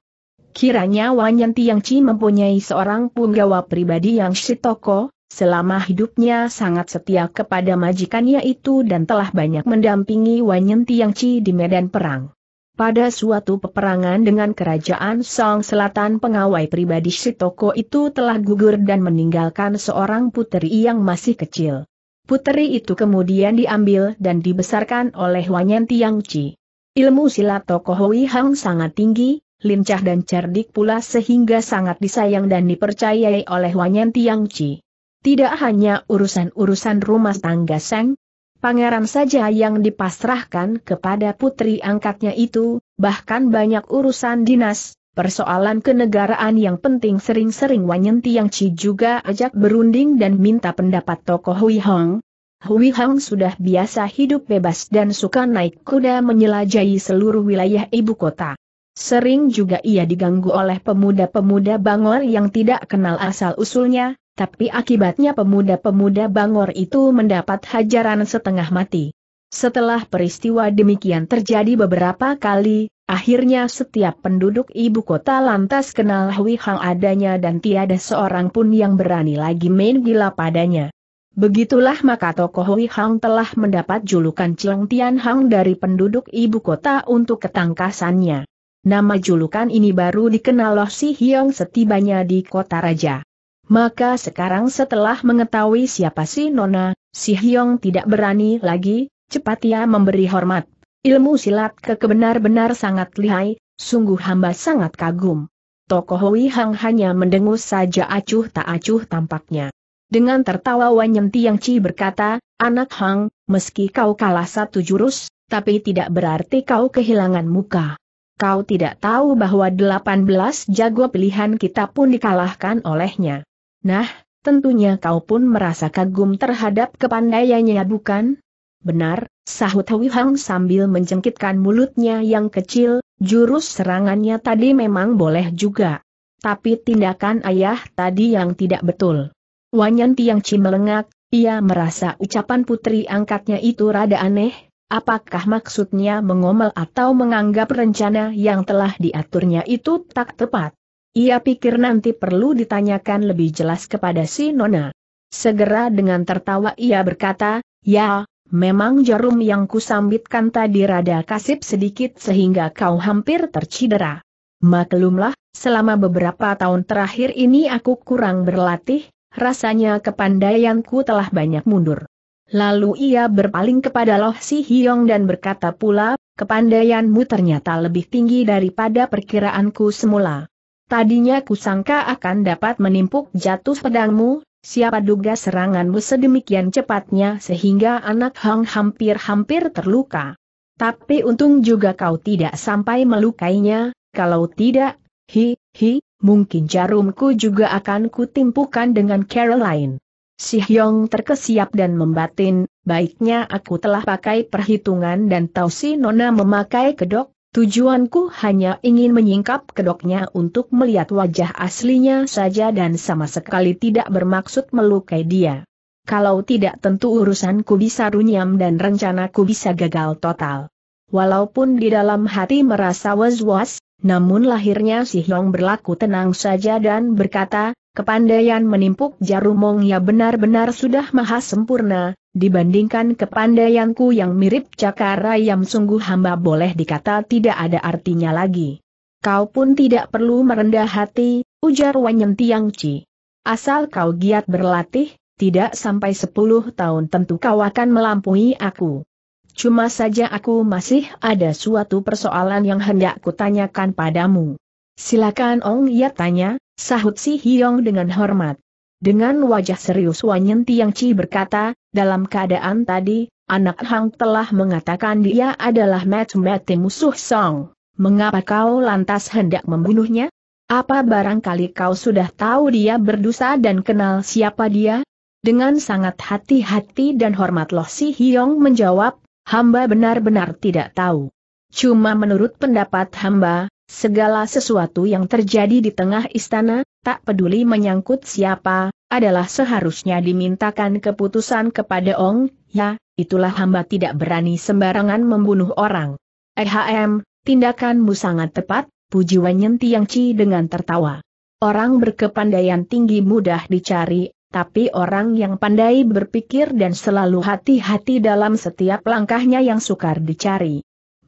Kiranya Tiang Chi mempunyai seorang punggawa pribadi yang Shitoko, selama hidupnya sangat setia kepada majikannya itu dan telah banyak mendampingi Tiang Chi di medan perang. Pada suatu peperangan dengan kerajaan Song Selatan pengawai pribadi Shitoko itu telah gugur dan meninggalkan seorang puteri yang masih kecil. Puteri itu kemudian diambil dan dibesarkan oleh Tiang Chi. Ilmu silat tokoh Hui Hang sangat tinggi, lincah dan cerdik pula sehingga sangat disayang dan dipercayai oleh Wanyan Chi. Tidak hanya urusan-urusan rumah tangga Seng, pangeran saja yang dipasrahkan kepada putri angkatnya itu, bahkan banyak urusan dinas, Persoalan kenegaraan yang penting sering-sering Wanyan Tiang Chi juga ajak berunding dan minta pendapat tokoh Hui Hong. Hui Hong sudah biasa hidup bebas dan suka naik kuda menjelajahi seluruh wilayah ibu kota. Sering juga ia diganggu oleh pemuda-pemuda Bangor yang tidak kenal asal-usulnya, tapi akibatnya pemuda-pemuda Bangor itu mendapat hajaran setengah mati. Setelah peristiwa demikian terjadi beberapa kali, akhirnya setiap penduduk ibu kota lantas kenal Hui Hang adanya dan tiada seorang pun yang berani lagi main gila padanya. Begitulah maka tokoh Hui Hang telah mendapat julukan Cheng Tian Hang dari penduduk ibu kota untuk ketangkasannya. Nama julukan ini baru dikenal Loh Si Hyong setibanya di kota raja. Maka sekarang setelah mengetahui siapa si Nona, Si Hyong tidak berani lagi, cepat ia memberi hormat. Ilmu silat kebenar benar sangat lihai, sungguh hamba sangat kagum. Tokoh Hui Hang hanya mendengus saja acuh tak acuh tampaknya. Dengan tertawa Wanyan Tiang Chi berkata, Anak Hang, meski kau kalah satu jurus, tapi tidak berarti kau kehilangan muka. Kau tidak tahu bahwa 18 jago pilihan kita pun dikalahkan olehnya. Nah, tentunya kau pun merasa kagum terhadap kepandaiannya bukan? Benar, sahut Hui Hang sambil menjengkitkan mulutnya yang kecil, jurus serangannya tadi memang boleh juga. Tapi tindakan ayah tadi yang tidak betul. Wanyan Tiang yang melengak, ia merasa ucapan putri angkatnya itu rada aneh, Apakah maksudnya mengomel atau menganggap rencana yang telah diaturnya itu tak tepat? Ia pikir nanti perlu ditanyakan lebih jelas kepada si Nona. Segera dengan tertawa ia berkata, Ya, memang jarum yang kusambitkan tadi rada kasip sedikit sehingga kau hampir tercidera. Maklumlah, selama beberapa tahun terakhir ini aku kurang berlatih, rasanya kepandaianku telah banyak mundur. Lalu ia berpaling kepada Loh Si Hiong dan berkata pula, kepandaianmu ternyata lebih tinggi daripada perkiraanku semula. Tadinya kusangka akan dapat menimpuk jatuh pedangmu, siapa duga seranganmu sedemikian cepatnya sehingga anak Hong hampir-hampir terluka. Tapi untung juga kau tidak sampai melukainya, kalau tidak, hi, hi, mungkin jarumku juga akan kutimpukan dengan Caroline. Si Hyong terkesiap dan membatin, baiknya aku telah pakai perhitungan dan tahu si Nona memakai kedok, tujuanku hanya ingin menyingkap kedoknya untuk melihat wajah aslinya saja dan sama sekali tidak bermaksud melukai dia. Kalau tidak tentu urusanku bisa runyam dan rencanaku bisa gagal total. Walaupun di dalam hati merasa was-was, namun lahirnya si Hyong berlaku tenang saja dan berkata, Kepandaian menimpuk jarumongnya benar-benar sudah maha sempurna, dibandingkan kepandaianku yang mirip cakara yang sungguh hamba boleh dikata tidak ada artinya lagi. Kau pun tidak perlu merendah hati, ujar Wanyem Tiang Chi. Asal kau giat berlatih, tidak sampai sepuluh tahun tentu kau akan melampaui aku. Cuma saja aku masih ada suatu persoalan yang hendak kutanyakan padamu. Silakan Ong ya tanya, Sahut si hiong dengan hormat. Dengan wajah serius Wanyen Tiang Chi berkata, dalam keadaan tadi, anak Hang telah mengatakan dia adalah Matu mati musuh Song. Mengapa kau lantas hendak membunuhnya? Apa barangkali kau sudah tahu dia berdosa dan kenal siapa dia? Dengan sangat hati-hati dan hormat Loh Si hiong menjawab, hamba benar-benar tidak tahu. Cuma menurut pendapat hamba, Segala sesuatu yang terjadi di tengah istana, tak peduli menyangkut siapa, adalah seharusnya dimintakan keputusan kepada Ong, ya, itulah hamba tidak berani sembarangan membunuh orang. Ehm, tindakanmu sangat tepat, puji Wanyenti Yang Ci dengan tertawa. Orang berkepandaian tinggi mudah dicari, tapi orang yang pandai berpikir dan selalu hati-hati dalam setiap langkahnya yang sukar dicari.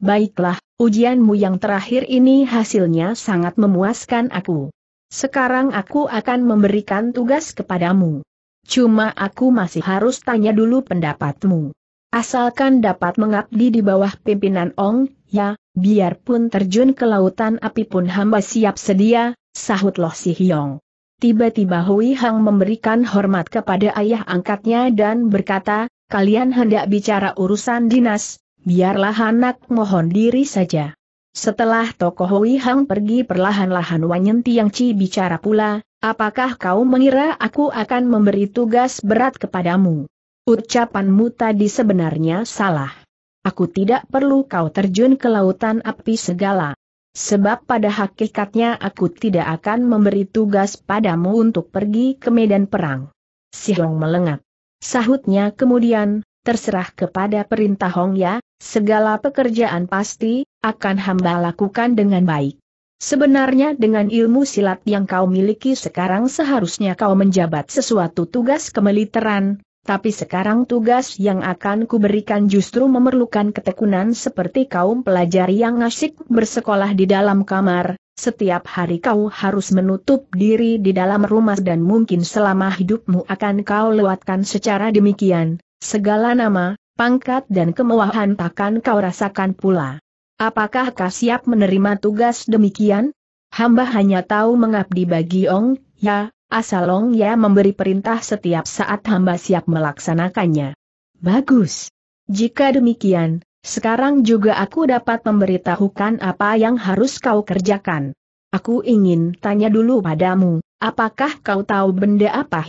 Baiklah, ujianmu yang terakhir ini hasilnya sangat memuaskan aku. Sekarang aku akan memberikan tugas kepadamu. Cuma aku masih harus tanya dulu pendapatmu. Asalkan dapat mengabdi di bawah pimpinan Ong, ya, biarpun terjun ke lautan api pun hamba siap sedia, sahut Loh Si Hyong. Tiba-tiba Hui Hang memberikan hormat kepada ayah angkatnya dan berkata, kalian hendak bicara urusan dinas, Biarlah anak mohon diri saja. Setelah tokoh Hui Hang pergi perlahan-lahan Wanyen Tiang Chi bicara pula, apakah kau mengira aku akan memberi tugas berat kepadamu? Ucapanmu tadi sebenarnya salah. Aku tidak perlu kau terjun ke lautan api segala. Sebab pada hakikatnya aku tidak akan memberi tugas padamu untuk pergi ke medan perang. Si Hong melengak. Sahutnya kemudian, terserah kepada perintah Hong ya, Segala pekerjaan pasti, akan hamba lakukan dengan baik. Sebenarnya dengan ilmu silat yang kau miliki sekarang seharusnya kau menjabat sesuatu tugas kemiliteran, tapi sekarang tugas yang akan kuberikan justru memerlukan ketekunan seperti kaum pelajar yang asyik bersekolah di dalam kamar, setiap hari kau harus menutup diri di dalam rumah dan mungkin selama hidupmu akan kau lewatkan secara demikian, segala nama, pangkat dan kemewahan takkan kau rasakan pula. Apakah kau siap menerima tugas demikian? Hamba hanya tahu mengabdi bagi Ong, ya, asal Ong ya memberi perintah setiap saat hamba siap melaksanakannya. Bagus. Jika demikian, sekarang juga aku dapat memberitahukan apa yang harus kau kerjakan. Aku ingin tanya dulu padamu, apakah kau tahu benda apa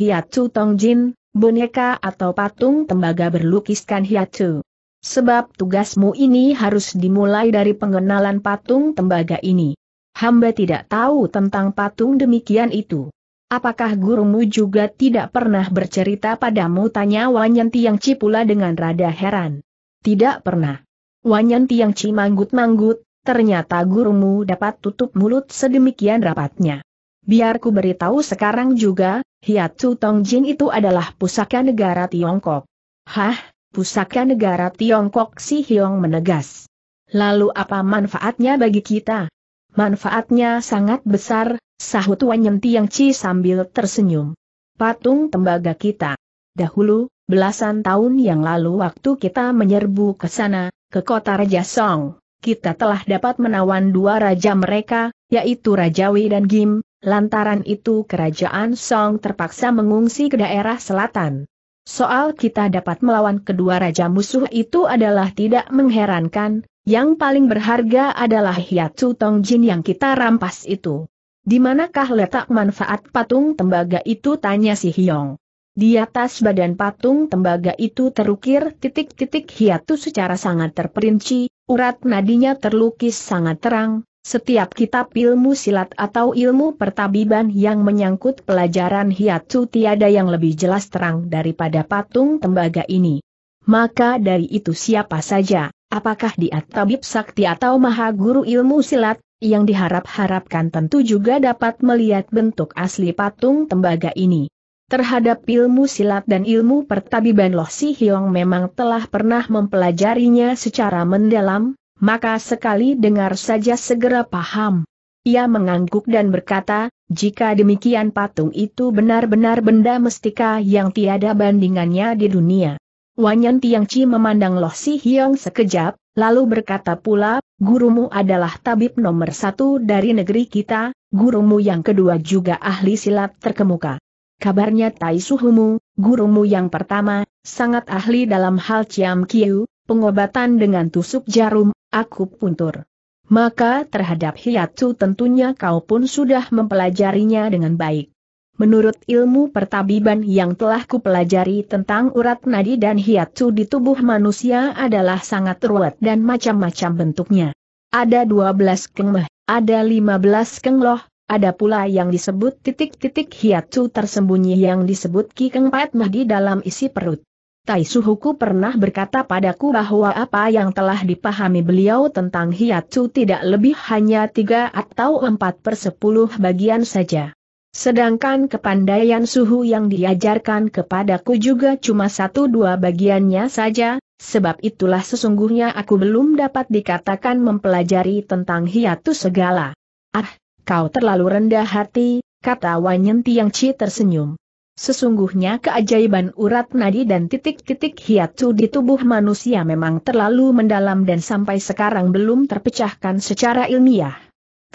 Tong Jin? boneka atau patung tembaga berlukiskan hiatu. Sebab tugasmu ini harus dimulai dari pengenalan patung tembaga ini. Hamba tidak tahu tentang patung demikian itu. Apakah gurumu juga tidak pernah bercerita padamu? Tanya Wanyanti yang Cipula dengan rada heran. Tidak pernah. Wanyanti yang Cimanggut-manggut, ternyata gurumu dapat tutup mulut sedemikian rapatnya. Biar ku beritahu sekarang juga, Tong Tongjin itu adalah pusaka negara Tiongkok. Hah, pusaka negara Tiongkok si Hiong menegas. Lalu apa manfaatnya bagi kita? Manfaatnya sangat besar, sahut Wanyem Tiang Chi sambil tersenyum. Patung tembaga kita. Dahulu, belasan tahun yang lalu waktu kita menyerbu ke sana, ke kota Raja Song, kita telah dapat menawan dua raja mereka, yaitu Raja Wei dan Gim, lantaran itu kerajaan Song terpaksa mengungsi ke daerah selatan. Soal kita dapat melawan kedua raja musuh itu adalah tidak mengherankan, yang paling berharga adalah Tong Jin yang kita rampas itu. Di manakah letak manfaat patung tembaga itu tanya si Hyong. Di atas badan patung tembaga itu terukir titik-titik hiatu secara sangat terperinci, urat nadinya terlukis sangat terang, setiap kitab ilmu silat atau ilmu pertabiban yang menyangkut pelajaran hiatu tiada yang lebih jelas terang daripada patung tembaga ini. Maka dari itu siapa saja, apakah dia tabib sakti atau maha guru ilmu silat, yang diharap-harapkan tentu juga dapat melihat bentuk asli patung tembaga ini. Terhadap ilmu silat dan ilmu pertabiban Loh Si Hiong memang telah pernah mempelajarinya secara mendalam, maka sekali dengar saja segera paham. Ia mengangguk dan berkata, jika demikian patung itu benar-benar benda mestika yang tiada bandingannya di dunia. Wanyan Chi memandang Loh Si Hiong sekejap, lalu berkata pula, gurumu adalah tabib nomor satu dari negeri kita, gurumu yang kedua juga ahli silat terkemuka. Kabarnya Tai Suhumu, gurumu yang pertama, sangat ahli dalam hal Ciam Kiu, pengobatan dengan tusuk jarum, aku puntur. Maka terhadap hiatu tentunya kau pun sudah mempelajarinya dengan baik. Menurut ilmu pertabiban yang telah kupelajari tentang urat nadi dan hiatu di tubuh manusia adalah sangat ruwet dan macam-macam bentuknya. Ada 12 kengmeh, ada 15 kengloh, ada pula yang disebut titik-titik hiatu tersembunyi yang disebut kikengpat mah di dalam isi perut. Tai Suhuku pernah berkata padaku bahwa apa yang telah dipahami beliau tentang hiatsu tidak lebih hanya tiga atau empat per sepuluh bagian saja. Sedangkan kepandaian suhu yang diajarkan kepadaku juga cuma satu dua bagiannya saja, sebab itulah sesungguhnya aku belum dapat dikatakan mempelajari tentang hiatus segala. Ah, kau terlalu rendah hati, kata Wanyenti yang Ci tersenyum. Sesungguhnya keajaiban urat nadi dan titik-titik hiatus di tubuh manusia memang terlalu mendalam dan sampai sekarang belum terpecahkan secara ilmiah.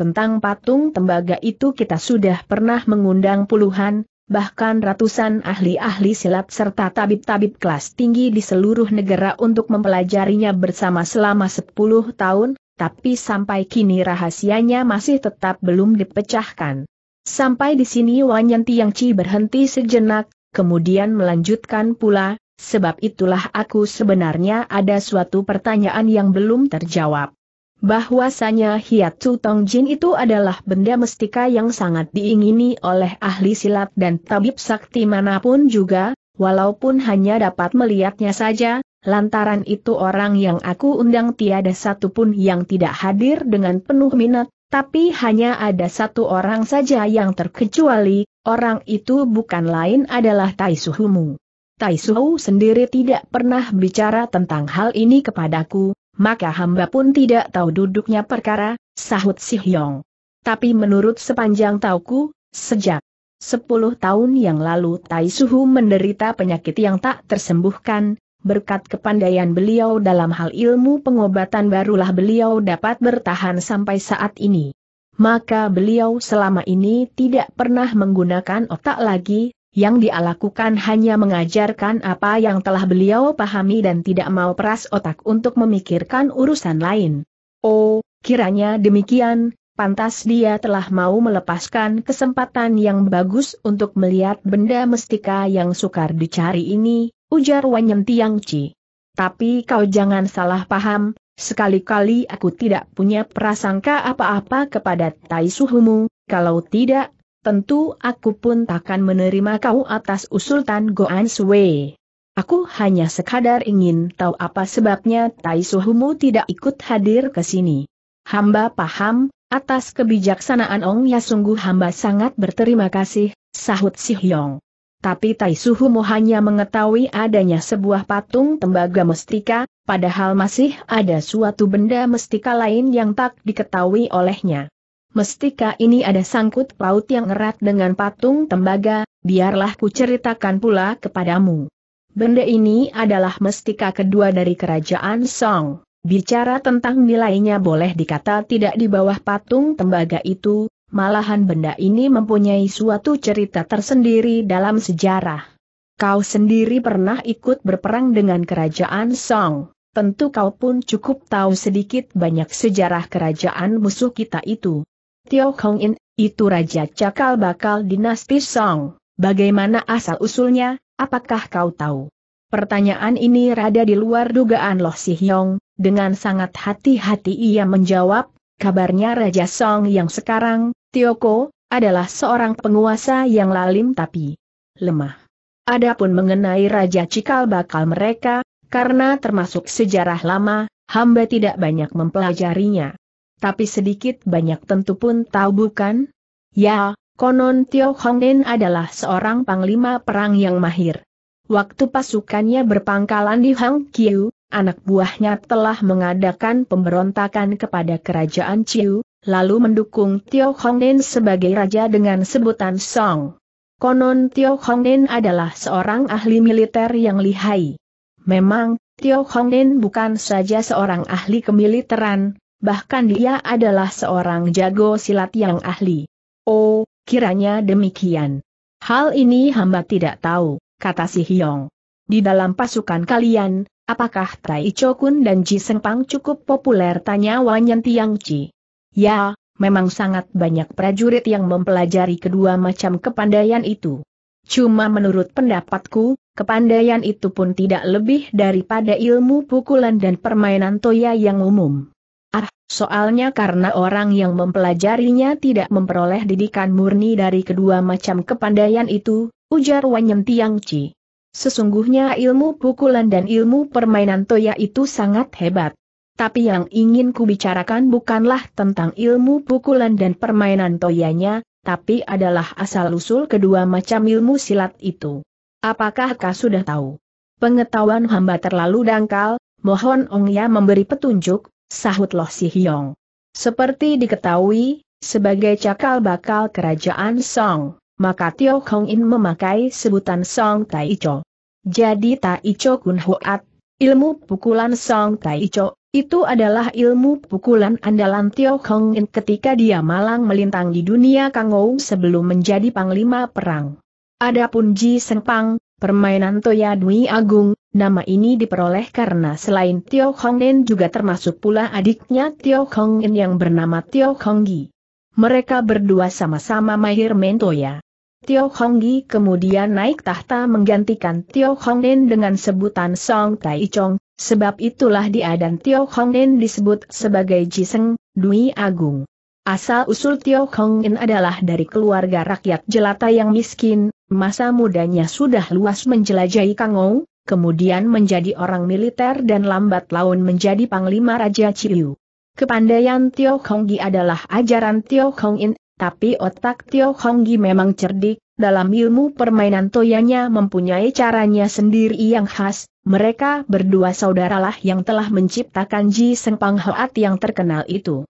Tentang patung tembaga itu kita sudah pernah mengundang puluhan, bahkan ratusan ahli-ahli silat serta tabib-tabib kelas tinggi di seluruh negara untuk mempelajarinya bersama selama 10 tahun, tapi sampai kini rahasianya masih tetap belum dipecahkan. Sampai di sini Wan Yanti Tiang Ci berhenti sejenak, kemudian melanjutkan pula, sebab itulah aku sebenarnya ada suatu pertanyaan yang belum terjawab. Bahwasanya Hiat Tong Jin itu adalah benda mestika yang sangat diingini oleh ahli silat dan tabib sakti manapun juga, walaupun hanya dapat melihatnya saja, lantaran itu orang yang aku undang tiada satupun yang tidak hadir dengan penuh minat, tapi hanya ada satu orang saja yang terkecuali, orang itu bukan lain adalah Tai Suhumu. Tai Suhu sendiri tidak pernah bicara tentang hal ini kepadaku, maka hamba pun tidak tahu duduknya perkara, sahut Si Hyong. Tapi menurut sepanjang tauku, sejak 10 tahun yang lalu Tai Suhu menderita penyakit yang tak tersembuhkan, berkat kepandaian beliau dalam hal ilmu pengobatan barulah beliau dapat bertahan sampai saat ini. Maka beliau selama ini tidak pernah menggunakan otak lagi, yang dia hanya mengajarkan apa yang telah beliau pahami dan tidak mau peras otak untuk memikirkan urusan lain. Oh, kiranya demikian, pantas dia telah mau melepaskan kesempatan yang bagus untuk melihat benda mestika yang sukar dicari ini, ujar Wanyem Tiang Chi. Tapi kau jangan salah paham, sekali-kali aku tidak punya prasangka apa-apa kepada Tai Suhumu, kalau tidak, tentu aku pun takkan menerima kau atas usul Tan Goan Sui. Aku hanya sekadar ingin tahu apa sebabnya Tai Suhumu tidak ikut hadir ke sini. Hamba paham, atas kebijaksanaan Ong ya sungguh hamba sangat berterima kasih, sahut Si Hyong tapi Tai Suhumo hanya mengetahui adanya sebuah patung tembaga mestika, padahal masih ada suatu benda mestika lain yang tak diketahui olehnya. Mestika ini ada sangkut paut yang erat dengan patung tembaga, biarlah ku ceritakan pula kepadamu. Benda ini adalah mestika kedua dari kerajaan Song. Bicara tentang nilainya boleh dikata tidak di bawah patung tembaga itu, Malahan benda ini mempunyai suatu cerita tersendiri dalam sejarah. Kau sendiri pernah ikut berperang dengan kerajaan Song. Tentu kau pun cukup tahu sedikit banyak sejarah kerajaan musuh kita itu. Tio Kong In, itu raja cakal bakal dinasti Song. Bagaimana asal-usulnya, apakah kau tahu? Pertanyaan ini rada di luar dugaan Loh Si Hyong, dengan sangat hati-hati ia menjawab, Kabarnya Raja Song yang sekarang, Tioko, adalah seorang penguasa yang lalim tapi lemah. Adapun mengenai Raja Cikal bakal mereka, karena termasuk sejarah lama, hamba tidak banyak mempelajarinya. Tapi sedikit banyak tentu pun tahu bukan? Ya, konon Tio Hongden adalah seorang panglima perang yang mahir. Waktu pasukannya berpangkalan di Hang Kiu, anak buahnya telah mengadakan pemberontakan kepada kerajaan Ciu, lalu mendukung Tio Hongden sebagai raja dengan sebutan Song. Konon Tio Hongden adalah seorang ahli militer yang lihai. Memang, Tio Hongden bukan saja seorang ahli kemiliteran, bahkan dia adalah seorang jago silat yang ahli. Oh, kiranya demikian. Hal ini hamba tidak tahu, kata si Hyong. Di dalam pasukan kalian, Apakah Tai Chokun dan Ji Sengpang cukup populer tanya Wanyan Tiang Chi. Ya, memang sangat banyak prajurit yang mempelajari kedua macam kepandaian itu. Cuma menurut pendapatku, kepandaian itu pun tidak lebih daripada ilmu pukulan dan permainan toya yang umum. Ah, soalnya karena orang yang mempelajarinya tidak memperoleh didikan murni dari kedua macam kepandaian itu, ujar Wanyem Tiang Chi. Sesungguhnya ilmu pukulan dan ilmu permainan Toya itu sangat hebat. Tapi yang ingin kubicarakan bukanlah tentang ilmu pukulan dan permainan Toyanya, tapi adalah asal-usul kedua macam ilmu silat itu. Apakah kau sudah tahu? Pengetahuan hamba terlalu dangkal, mohon ong ya memberi petunjuk, sahut Loh Si Hyong. Seperti diketahui, sebagai cakal bakal kerajaan Song, maka Tio Kong In memakai sebutan Song Tai Cho. Jadi Tai Cho Kun Hoat, ilmu pukulan Song Tai Cho, itu adalah ilmu pukulan andalan Tio Kong In ketika dia malang melintang di dunia Kangou sebelum menjadi panglima perang. Adapun Ji Pang, permainan Toya Dwi Agung, nama ini diperoleh karena selain Tio Kong In juga termasuk pula adiknya Tio Kong In yang bernama Tio Kong Gi. Mereka berdua sama-sama mahir mentoya. Tio Honggi kemudian naik tahta menggantikan Tio Hongden dengan sebutan Song Tai Chong, sebab itulah dia dan Tio Hongden disebut sebagai Jiseng, Dwi Agung. Asal-usul Tio Hongden adalah dari keluarga rakyat jelata yang miskin, masa mudanya sudah luas menjelajahi Kangou, kemudian menjadi orang militer dan lambat laun menjadi Panglima Raja Chiyu. Kepandaian Tio Honggi adalah ajaran Tio Hongin tapi otak Tio Honggi memang cerdik, dalam ilmu permainan toyanya mempunyai caranya sendiri yang khas, mereka berdua saudaralah yang telah menciptakan Ji Seng Pang Hoat yang terkenal itu.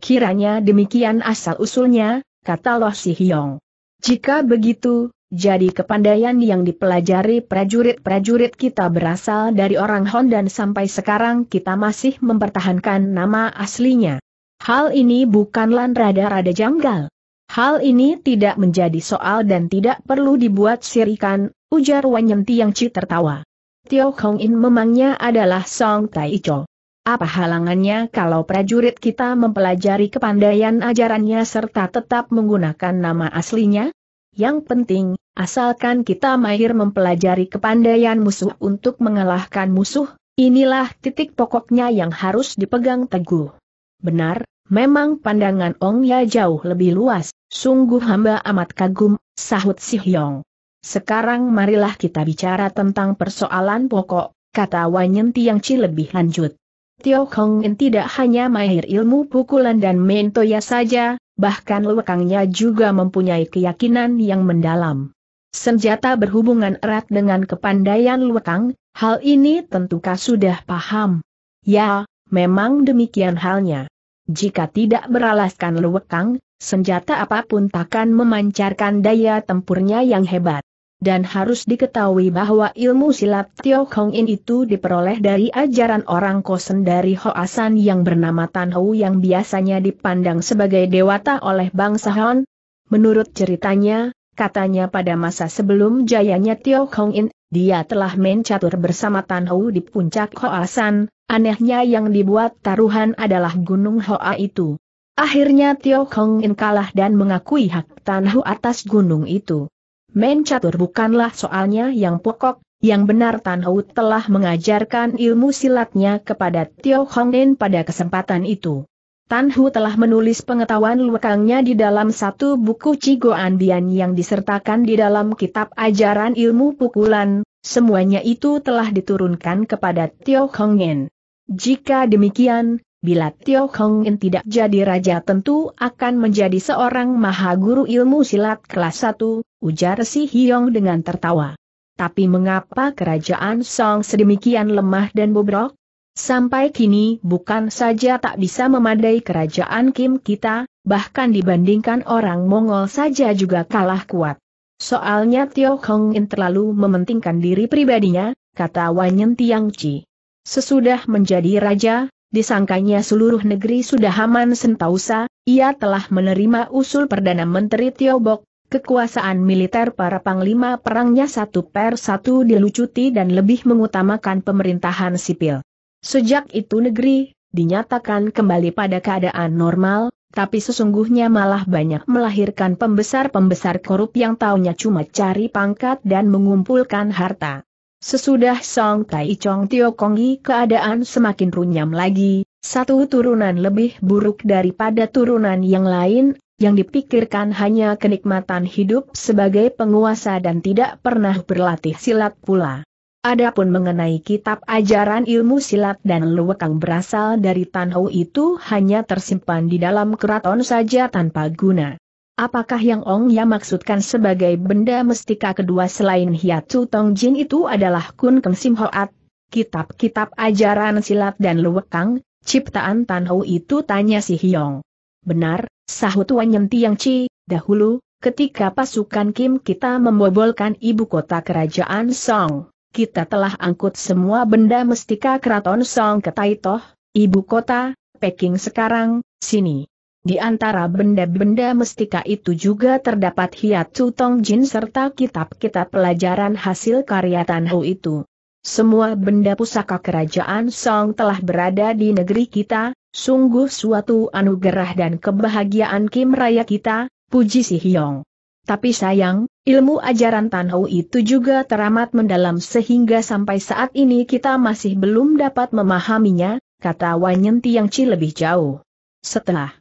Kiranya demikian asal-usulnya, kata Loh Si Hyong. Jika begitu, jadi kepandaian yang dipelajari prajurit-prajurit kita berasal dari orang Hon dan sampai sekarang kita masih mempertahankan nama aslinya. Hal ini bukanlah rada-rada janggal. Hal ini tidak menjadi soal dan tidak perlu dibuat sirikan, ujar Wanyenti yang ci tertawa. Tio Hong In memangnya adalah Song Tai Cho. Apa halangannya kalau prajurit kita mempelajari kepandaian ajarannya serta tetap menggunakan nama aslinya? Yang penting, asalkan kita mahir mempelajari kepandaian musuh untuk mengalahkan musuh, inilah titik pokoknya yang harus dipegang teguh. Benar, memang pandangan Ong Ya jauh lebih luas, sungguh hamba amat kagum, sahut Si Hyong. Sekarang marilah kita bicara tentang persoalan pokok, kata Wanyen Chi lebih lanjut. Tio Hong In tidak hanya mahir ilmu pukulan dan mentoya saja, bahkan lekangnya juga mempunyai keyakinan yang mendalam. Senjata berhubungan erat dengan kepandaian Luekang, hal ini tentukah sudah paham. Ya, memang demikian halnya. Jika tidak beralaskan luwekang, senjata apapun takkan memancarkan daya tempurnya yang hebat. Dan harus diketahui bahwa ilmu silat Tio Hong In itu diperoleh dari ajaran orang kosen dari Hoasan yang bernama Tan Hou yang biasanya dipandang sebagai dewata oleh bangsa Han. Menurut ceritanya, katanya pada masa sebelum jayanya Tio Hong In, dia telah mencatur bersama Tan Hou di puncak Hoasan, Anehnya yang dibuat taruhan adalah Gunung Hoa itu. Akhirnya Tio Kong In kalah dan mengakui hak tanah atas gunung itu. Main catur bukanlah soalnya yang pokok, yang benar Tan Hu telah mengajarkan ilmu silatnya kepada Tio Kong In pada kesempatan itu. Tan Hu telah menulis pengetahuan lekangnya di dalam satu buku Cigoan Bian yang disertakan di dalam kitab ajaran ilmu pukulan, semuanya itu telah diturunkan kepada Tio Hongin. Jika demikian, bila Tio Hong In tidak jadi raja tentu akan menjadi seorang maha guru ilmu silat kelas 1, ujar Si Hiyong dengan tertawa. Tapi mengapa kerajaan Song sedemikian lemah dan bobrok? Sampai kini bukan saja tak bisa memadai kerajaan Kim kita, bahkan dibandingkan orang Mongol saja juga kalah kuat. Soalnya Tio Hong In terlalu mementingkan diri pribadinya, kata Wanyen Tiang Chi. Sesudah menjadi raja, disangkanya seluruh negeri sudah aman sentausa, ia telah menerima usul Perdana Menteri Tiobok, kekuasaan militer para panglima perangnya satu per satu dilucuti dan lebih mengutamakan pemerintahan sipil. Sejak itu negeri, dinyatakan kembali pada keadaan normal, tapi sesungguhnya malah banyak melahirkan pembesar-pembesar korup yang taunya cuma cari pangkat dan mengumpulkan harta. Sesudah Song Tai Chong Tio Tiokongi keadaan semakin runyam lagi, satu turunan lebih buruk daripada turunan yang lain, yang dipikirkan hanya kenikmatan hidup sebagai penguasa dan tidak pernah berlatih silat pula. Adapun mengenai kitab ajaran ilmu silat dan luwekang berasal dari Tanhou itu hanya tersimpan di dalam keraton saja tanpa guna. Apakah yang Ong Ya maksudkan sebagai benda mestika kedua selain Hiatu Tong Jin itu adalah Kun Keng Sim Hoat, kitab-kitab ajaran silat dan luwekang, ciptaan Tan Hou itu tanya si Hiong. Benar, sahut Wanyen Tiang Chi, dahulu, ketika pasukan Kim kita membobolkan ibu kota kerajaan Song, kita telah angkut semua benda mestika keraton Song ke Taitoh, ibu kota, Peking sekarang, sini. Di antara benda-benda mestika itu juga terdapat hiat cutong Jin serta kitab-kitab pelajaran hasil karya Tan Tanhu itu. Semua benda pusaka kerajaan Song telah berada di negeri kita, sungguh suatu anugerah dan kebahagiaan Kim Raya kita, puji si Hiong. Tapi sayang, ilmu ajaran Tan Tanhu itu juga teramat mendalam sehingga sampai saat ini kita masih belum dapat memahaminya, kata Wanyenti Tiang Chi lebih jauh. Setelah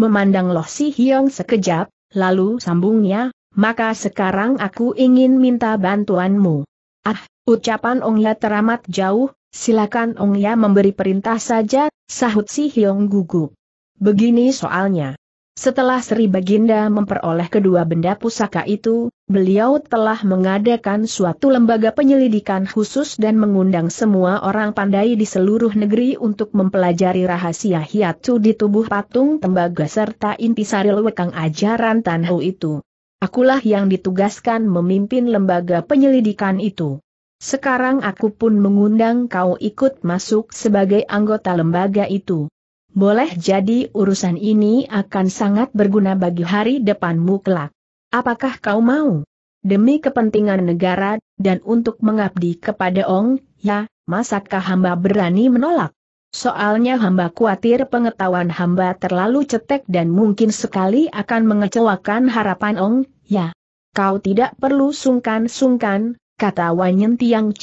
memandang Loh Si Hiong sekejap, lalu sambungnya, maka sekarang aku ingin minta bantuanmu. Ah, ucapan Ong Ya teramat jauh, silakan Ong Ya memberi perintah saja, sahut Si Hiong gugup. Begini soalnya. Setelah Sri Baginda memperoleh kedua benda pusaka itu, beliau telah mengadakan suatu lembaga penyelidikan khusus dan mengundang semua orang pandai di seluruh negeri untuk mempelajari rahasia hiatu di tubuh patung tembaga serta inti intisari wekang ajaran Tanhu itu. Akulah yang ditugaskan memimpin lembaga penyelidikan itu. Sekarang aku pun mengundang kau ikut masuk sebagai anggota lembaga itu boleh jadi urusan ini akan sangat berguna bagi hari depanmu kelak. Apakah kau mau? Demi kepentingan negara, dan untuk mengabdi kepada Ong, ya, masakkah hamba berani menolak? Soalnya hamba khawatir pengetahuan hamba terlalu cetek dan mungkin sekali akan mengecewakan harapan Ong, ya. Kau tidak perlu sungkan-sungkan, kata Wanyen Tiang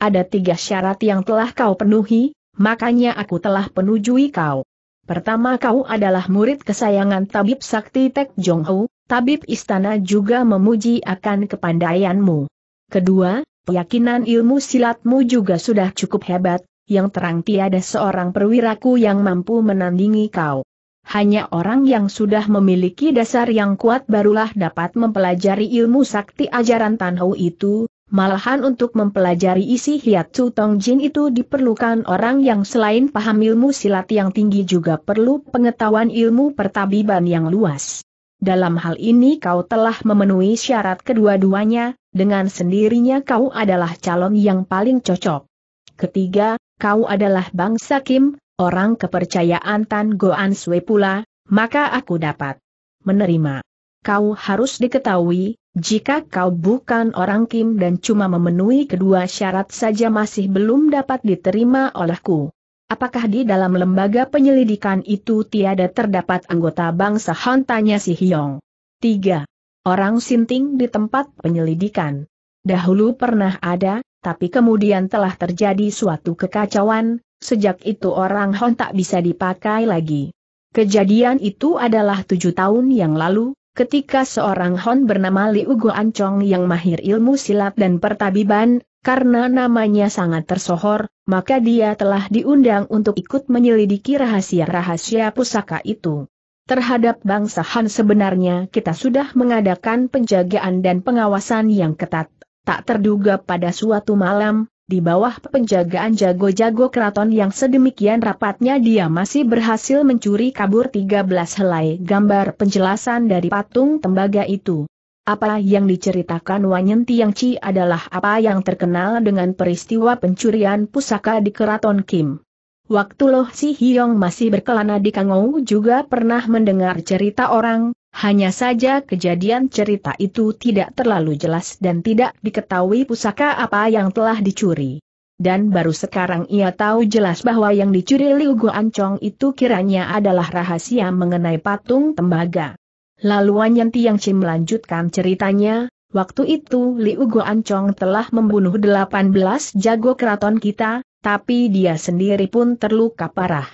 Ada tiga syarat yang telah kau penuhi, makanya aku telah penujui kau. Pertama kau adalah murid kesayangan Tabib Sakti Tek Jong Ho, Tabib Istana juga memuji akan kepandaianmu. Kedua, keyakinan ilmu silatmu juga sudah cukup hebat, yang terang tiada seorang perwiraku yang mampu menandingi kau. Hanya orang yang sudah memiliki dasar yang kuat barulah dapat mempelajari ilmu sakti ajaran Tanho itu, Malahan untuk mempelajari isi hiat Su Tong Jin itu diperlukan orang yang selain paham ilmu silat yang tinggi juga perlu pengetahuan ilmu pertabiban yang luas. Dalam hal ini kau telah memenuhi syarat kedua-duanya, dengan sendirinya kau adalah calon yang paling cocok. Ketiga, kau adalah bangsa Kim, orang kepercayaan Tan Goan Sui pula, maka aku dapat menerima. Kau harus diketahui, jika kau bukan orang Kim dan cuma memenuhi kedua syarat saja masih belum dapat diterima olehku. Apakah di dalam lembaga penyelidikan itu tiada terdapat anggota bangsa Han? Tanya si Hyong. 3. Orang sinting di tempat penyelidikan. Dahulu pernah ada, tapi kemudian telah terjadi suatu kekacauan, sejak itu orang Hon tak bisa dipakai lagi. Kejadian itu adalah tujuh tahun yang lalu, ketika seorang Hon bernama Li Liu Ancong yang mahir ilmu silat dan pertabiban, karena namanya sangat tersohor, maka dia telah diundang untuk ikut menyelidiki rahasia-rahasia pusaka itu. Terhadap bangsa Han sebenarnya kita sudah mengadakan penjagaan dan pengawasan yang ketat, tak terduga pada suatu malam, di bawah penjagaan jago-jago keraton yang sedemikian rapatnya dia masih berhasil mencuri kabur 13 helai gambar penjelasan dari patung tembaga itu. Apa yang diceritakan Wanyen Tiangci adalah apa yang terkenal dengan peristiwa pencurian pusaka di keraton Kim. Waktu Loh Si Hyong masih berkelana di Kangou juga pernah mendengar cerita orang, hanya saja kejadian cerita itu tidak terlalu jelas dan tidak diketahui pusaka apa yang telah dicuri. Dan baru sekarang ia tahu jelas bahwa yang dicuri Liu Guancong itu kiranya adalah rahasia mengenai patung tembaga. Lalu Wan Yanti melanjutkan ceritanya, waktu itu Liu Guancong telah membunuh 18 jago keraton kita, tapi dia sendiri pun terluka parah.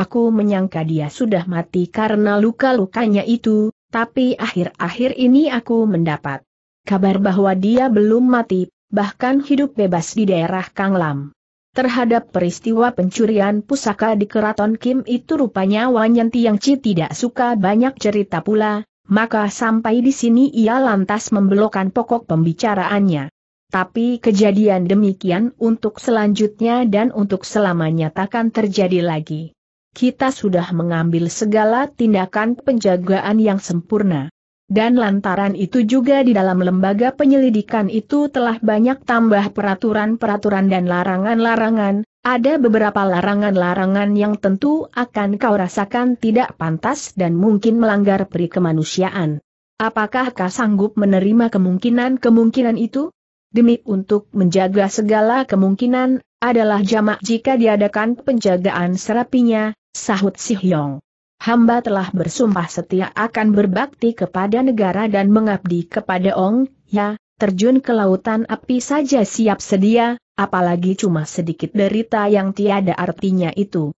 Aku menyangka dia sudah mati karena luka-lukanya itu, tapi akhir-akhir ini aku mendapat kabar bahwa dia belum mati, bahkan hidup bebas di daerah Kanglam. Terhadap peristiwa pencurian pusaka di keraton Kim itu rupanya Yang Tiangci tidak suka banyak cerita pula, maka sampai di sini ia lantas membelokkan pokok pembicaraannya. Tapi kejadian demikian untuk selanjutnya dan untuk selamanya takkan terjadi lagi kita sudah mengambil segala tindakan penjagaan yang sempurna. Dan lantaran itu juga di dalam lembaga penyelidikan itu telah banyak tambah peraturan-peraturan dan larangan-larangan, ada beberapa larangan-larangan yang tentu akan kau rasakan tidak pantas dan mungkin melanggar peri kemanusiaan. Apakah kau sanggup menerima kemungkinan-kemungkinan itu? Demi untuk menjaga segala kemungkinan, adalah jamak jika diadakan penjagaan serapinya, Sahut Si Hyong. Hamba telah bersumpah setia akan berbakti kepada negara dan mengabdi kepada Ong, ya, terjun ke lautan api saja siap sedia, apalagi cuma sedikit derita yang tiada artinya itu.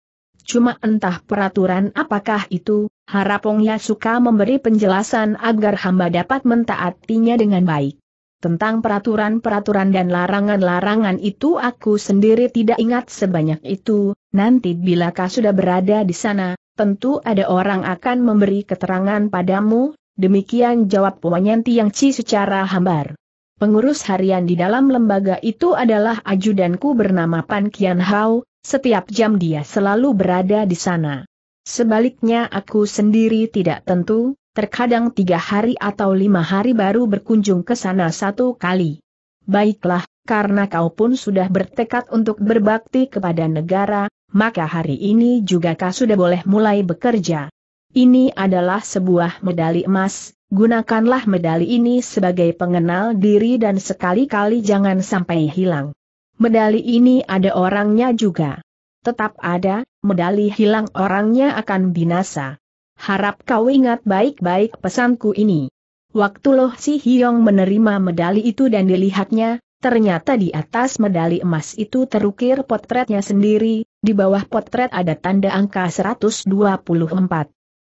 Cuma entah peraturan apakah itu, harap Ong Ya suka memberi penjelasan agar hamba dapat mentaatinya dengan baik. Tentang peraturan-peraturan dan larangan-larangan itu aku sendiri tidak ingat sebanyak itu, nanti bila kau sudah berada di sana, tentu ada orang akan memberi keterangan padamu, demikian jawab Wanyanti yang Ci secara hambar. Pengurus harian di dalam lembaga itu adalah ajudanku bernama Pan Kian Hao, setiap jam dia selalu berada di sana. Sebaliknya aku sendiri tidak tentu, terkadang tiga hari atau lima hari baru berkunjung ke sana satu kali. Baiklah, karena kau pun sudah bertekad untuk berbakti kepada negara, maka hari ini juga kau sudah boleh mulai bekerja. Ini adalah sebuah medali emas, gunakanlah medali ini sebagai pengenal diri dan sekali-kali jangan sampai hilang. Medali ini ada orangnya juga. Tetap ada, medali hilang orangnya akan binasa harap kau ingat baik-baik pesanku ini. Waktu Loh Si Hiong menerima medali itu dan dilihatnya, ternyata di atas medali emas itu terukir potretnya sendiri, di bawah potret ada tanda angka 124.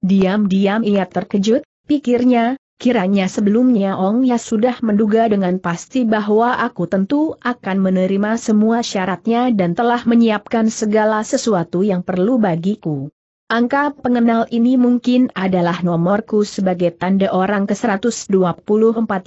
Diam-diam ia terkejut, pikirnya, Kiranya sebelumnya Ong Ya sudah menduga dengan pasti bahwa aku tentu akan menerima semua syaratnya dan telah menyiapkan segala sesuatu yang perlu bagiku. Angka pengenal ini mungkin adalah nomorku sebagai tanda orang ke-124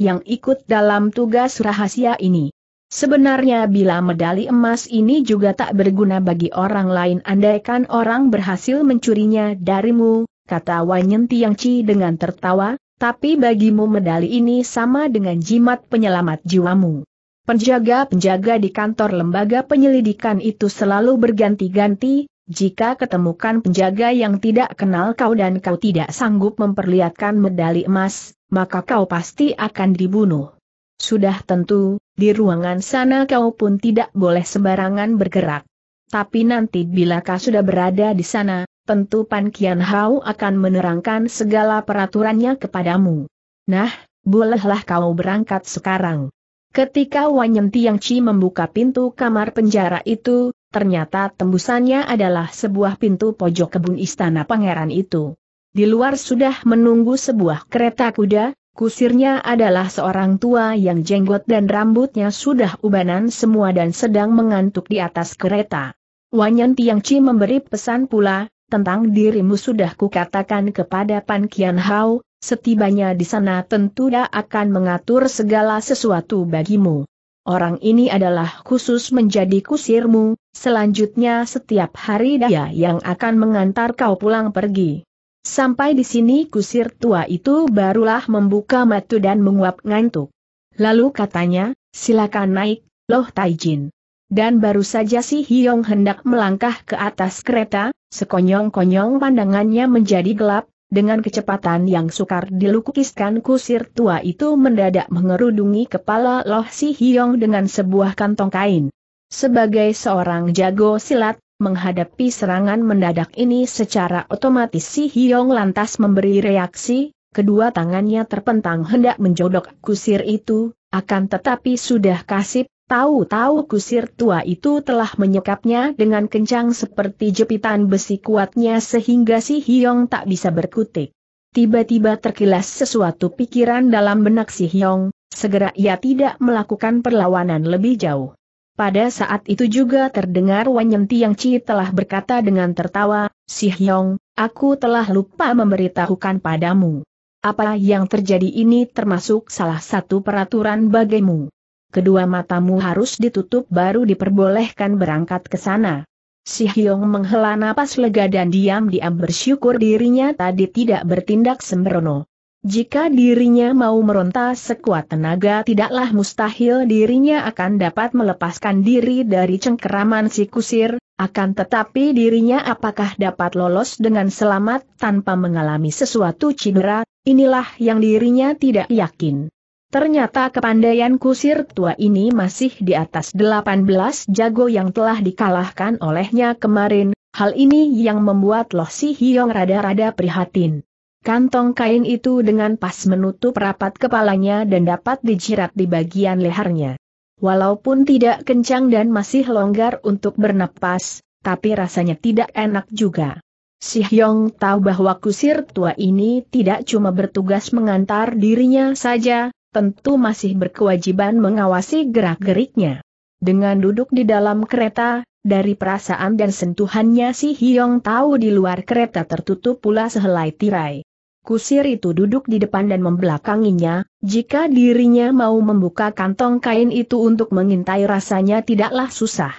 yang ikut dalam tugas rahasia ini. Sebenarnya bila medali emas ini juga tak berguna bagi orang lain andaikan orang berhasil mencurinya darimu, kata Wanyen Tiangci dengan tertawa, tapi bagimu medali ini sama dengan jimat penyelamat jiwamu. Penjaga-penjaga di kantor lembaga penyelidikan itu selalu berganti-ganti, jika ketemukan penjaga yang tidak kenal kau dan kau tidak sanggup memperlihatkan medali emas, maka kau pasti akan dibunuh. Sudah tentu, di ruangan sana kau pun tidak boleh sembarangan bergerak. Tapi nanti bila kau sudah berada di sana, tentu Pan Kian Hao akan menerangkan segala peraturannya kepadamu. Nah, bolehlah kau berangkat sekarang. Ketika Wanyem Tiang Chi membuka pintu kamar penjara itu, ternyata tembusannya adalah sebuah pintu pojok kebun istana pangeran itu. Di luar sudah menunggu sebuah kereta kuda, kusirnya adalah seorang tua yang jenggot dan rambutnya sudah ubanan semua dan sedang mengantuk di atas kereta. Wanyan Tiangci memberi pesan pula, tentang dirimu sudah kukatakan kepada Pan Kian Hao, setibanya di sana tentu dia akan mengatur segala sesuatu bagimu. Orang ini adalah khusus menjadi kusirmu, selanjutnya setiap hari dia yang akan mengantar kau pulang pergi. Sampai di sini kusir tua itu barulah membuka matu dan menguap ngantuk. Lalu katanya, silakan naik, Loh Taijin. Dan baru saja si Hyong hendak melangkah ke atas kereta, sekonyong-konyong pandangannya menjadi gelap, dengan kecepatan yang sukar dilukiskan kusir tua itu mendadak mengerudungi kepala Loh Si Hiong dengan sebuah kantong kain. Sebagai seorang jago silat, menghadapi serangan mendadak ini secara otomatis Si Hyong lantas memberi reaksi, kedua tangannya terpentang hendak menjodok kusir itu, akan tetapi sudah kasip, Tahu-tahu kusir tua itu telah menyekapnya dengan kencang seperti jepitan besi kuatnya sehingga si Hyong tak bisa berkutik. Tiba-tiba terkilas sesuatu pikiran dalam benak si Hyong, segera ia tidak melakukan perlawanan lebih jauh. Pada saat itu juga terdengar Wanyem Tiang Chi telah berkata dengan tertawa, Si Hyong, aku telah lupa memberitahukan padamu. Apa yang terjadi ini termasuk salah satu peraturan bagimu kedua matamu harus ditutup baru diperbolehkan berangkat ke sana. Si Hyong menghela napas lega dan diam-diam bersyukur dirinya tadi tidak bertindak sembrono. Jika dirinya mau meronta sekuat tenaga tidaklah mustahil dirinya akan dapat melepaskan diri dari cengkeraman si kusir, akan tetapi dirinya apakah dapat lolos dengan selamat tanpa mengalami sesuatu cedera, inilah yang dirinya tidak yakin. Ternyata kepandaian kusir tua ini masih di atas 18 jago yang telah dikalahkan olehnya kemarin, hal ini yang membuat Loh Si Hyong rada-rada prihatin. Kantong kain itu dengan pas menutup rapat kepalanya dan dapat dijirat di bagian lehernya. Walaupun tidak kencang dan masih longgar untuk bernapas, tapi rasanya tidak enak juga. Si Hyong tahu bahwa kusir tua ini tidak cuma bertugas mengantar dirinya saja, tentu masih berkewajiban mengawasi gerak-geriknya. Dengan duduk di dalam kereta, dari perasaan dan sentuhannya si Hyong tahu di luar kereta tertutup pula sehelai tirai. Kusir itu duduk di depan dan membelakanginya, jika dirinya mau membuka kantong kain itu untuk mengintai rasanya tidaklah susah.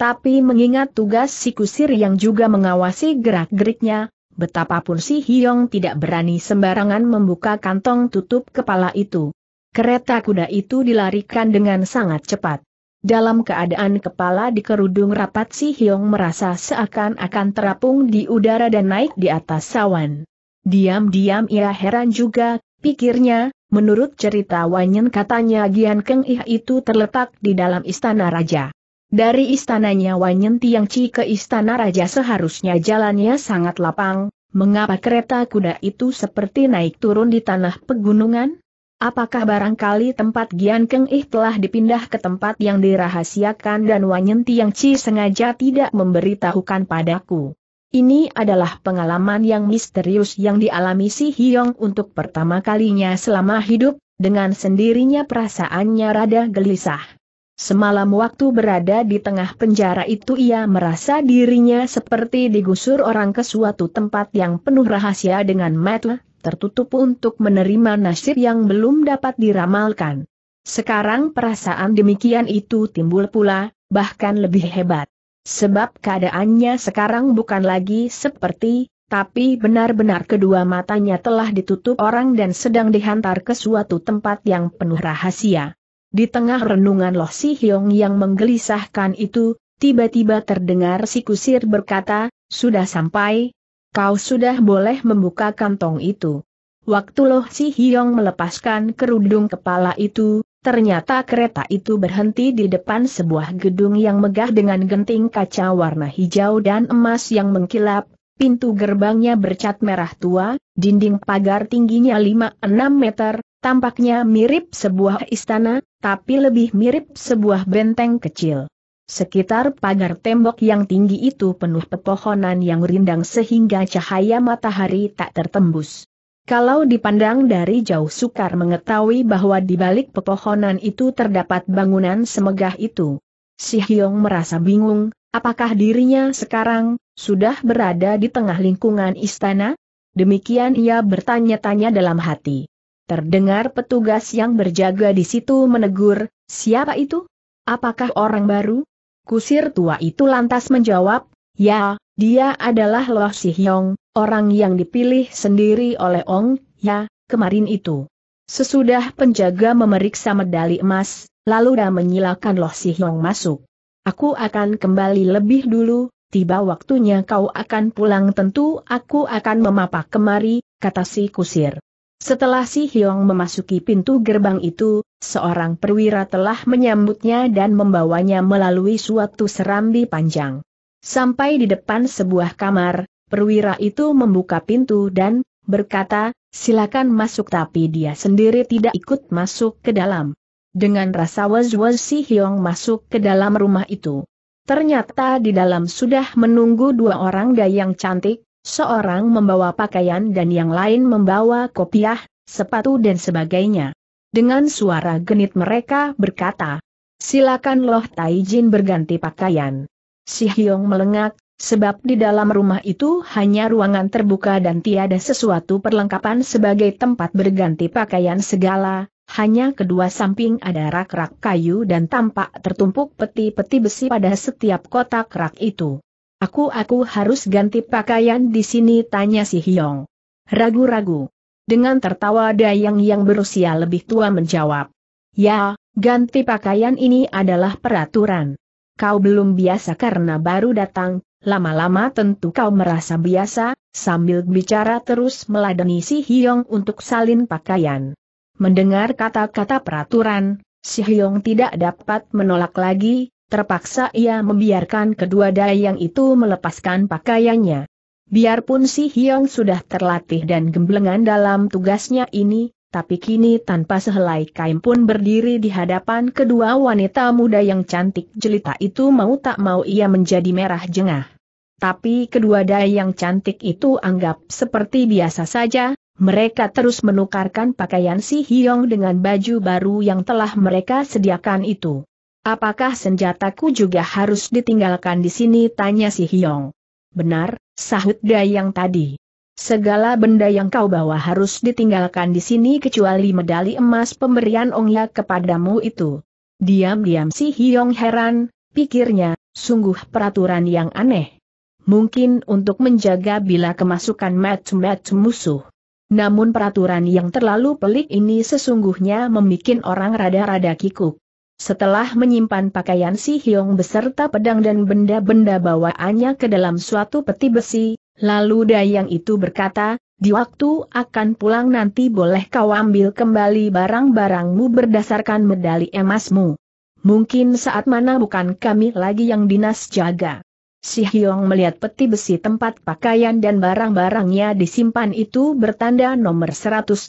Tapi mengingat tugas si kusir yang juga mengawasi gerak-geriknya, betapapun si Hyong tidak berani sembarangan membuka kantong tutup kepala itu. Kereta kuda itu dilarikan dengan sangat cepat. Dalam keadaan kepala dikerudung rapat si Hyong merasa seakan-akan terapung di udara dan naik di atas sawan. Diam-diam ia heran juga, pikirnya, menurut cerita Wanyen katanya Gian Keng Ih itu terletak di dalam istana raja. Dari istananya Wanyen Tiang Chi ke istana raja seharusnya jalannya sangat lapang, mengapa kereta kuda itu seperti naik turun di tanah pegunungan? Apakah barangkali tempat Gian Keng Ih telah dipindah ke tempat yang dirahasiakan dan Wanyen Tiang Chi sengaja tidak memberitahukan padaku? Ini adalah pengalaman yang misterius yang dialami si Hyong untuk pertama kalinya selama hidup, dengan sendirinya perasaannya rada gelisah. Semalam waktu berada di tengah penjara itu ia merasa dirinya seperti digusur orang ke suatu tempat yang penuh rahasia dengan mata tertutup untuk menerima nasib yang belum dapat diramalkan. Sekarang perasaan demikian itu timbul pula, bahkan lebih hebat. Sebab keadaannya sekarang bukan lagi seperti, tapi benar-benar kedua matanya telah ditutup orang dan sedang dihantar ke suatu tempat yang penuh rahasia. Di tengah renungan Loh Si Hyong yang menggelisahkan itu, tiba-tiba terdengar si kusir berkata, sudah sampai, Kau sudah boleh membuka kantong itu. Waktu Loh Si Hiong melepaskan kerudung kepala itu, ternyata kereta itu berhenti di depan sebuah gedung yang megah dengan genting kaca warna hijau dan emas yang mengkilap, pintu gerbangnya bercat merah tua, dinding pagar tingginya 5-6 meter, tampaknya mirip sebuah istana, tapi lebih mirip sebuah benteng kecil. Sekitar pagar tembok yang tinggi itu penuh pepohonan yang rindang sehingga cahaya matahari tak tertembus. Kalau dipandang dari jauh sukar mengetahui bahwa di balik pepohonan itu terdapat bangunan semegah itu. Si Hyong merasa bingung, apakah dirinya sekarang, sudah berada di tengah lingkungan istana? Demikian ia bertanya-tanya dalam hati. Terdengar petugas yang berjaga di situ menegur, siapa itu? Apakah orang baru? Kusir tua itu lantas menjawab, ya, dia adalah Loh Si Hyong, orang yang dipilih sendiri oleh Ong, ya, kemarin itu. Sesudah penjaga memeriksa medali emas, lalu dah menyilakan Loh Si Hyong masuk. Aku akan kembali lebih dulu, tiba waktunya kau akan pulang tentu aku akan memapak kemari, kata si kusir. Setelah si Hyong memasuki pintu gerbang itu, seorang perwira telah menyambutnya dan membawanya melalui suatu serambi panjang. Sampai di depan sebuah kamar, perwira itu membuka pintu dan berkata, silakan masuk tapi dia sendiri tidak ikut masuk ke dalam. Dengan rasa was-was si Hyong masuk ke dalam rumah itu. Ternyata di dalam sudah menunggu dua orang dayang cantik, seorang membawa pakaian dan yang lain membawa kopiah, sepatu dan sebagainya. Dengan suara genit mereka berkata, silakan Loh Taijin berganti pakaian. Si Hyong melengak, sebab di dalam rumah itu hanya ruangan terbuka dan tiada sesuatu perlengkapan sebagai tempat berganti pakaian segala, hanya kedua samping ada rak-rak kayu dan tampak tertumpuk peti-peti besi pada setiap kotak rak itu. Aku aku harus ganti pakaian di sini tanya si Hyong. Ragu-ragu dengan tertawa Dayang yang berusia lebih tua menjawab. Ya, ganti pakaian ini adalah peraturan. Kau belum biasa karena baru datang, lama-lama tentu kau merasa biasa, sambil bicara terus meladeni si Hyong untuk salin pakaian. Mendengar kata-kata peraturan, si Hyong tidak dapat menolak lagi, terpaksa ia membiarkan kedua dayang itu melepaskan pakaiannya. Biarpun si Hyong sudah terlatih dan gemblengan dalam tugasnya ini, tapi kini tanpa sehelai kain pun berdiri di hadapan kedua wanita muda yang cantik jelita itu mau tak mau ia menjadi merah jengah. Tapi kedua daya yang cantik itu anggap seperti biasa saja, mereka terus menukarkan pakaian si Hyong dengan baju baru yang telah mereka sediakan itu. Apakah senjataku juga harus ditinggalkan di sini tanya si Hyong. Benar, sahut Dayang tadi. Segala benda yang kau bawa harus ditinggalkan di sini kecuali medali emas pemberian Ongya kepadamu itu. Diam-diam si hiong heran, pikirnya, sungguh peraturan yang aneh. Mungkin untuk menjaga bila kemasukan match-match musuh. Namun peraturan yang terlalu pelik ini sesungguhnya membuat orang rada-rada kikuk. Setelah menyimpan pakaian Si Hyong beserta pedang dan benda-benda bawaannya ke dalam suatu peti besi, lalu Dayang itu berkata, di waktu akan pulang nanti boleh kau ambil kembali barang-barangmu berdasarkan medali emasmu. Mungkin saat mana bukan kami lagi yang dinas jaga. Si Hyong melihat peti besi tempat pakaian dan barang-barangnya disimpan itu bertanda nomor 124,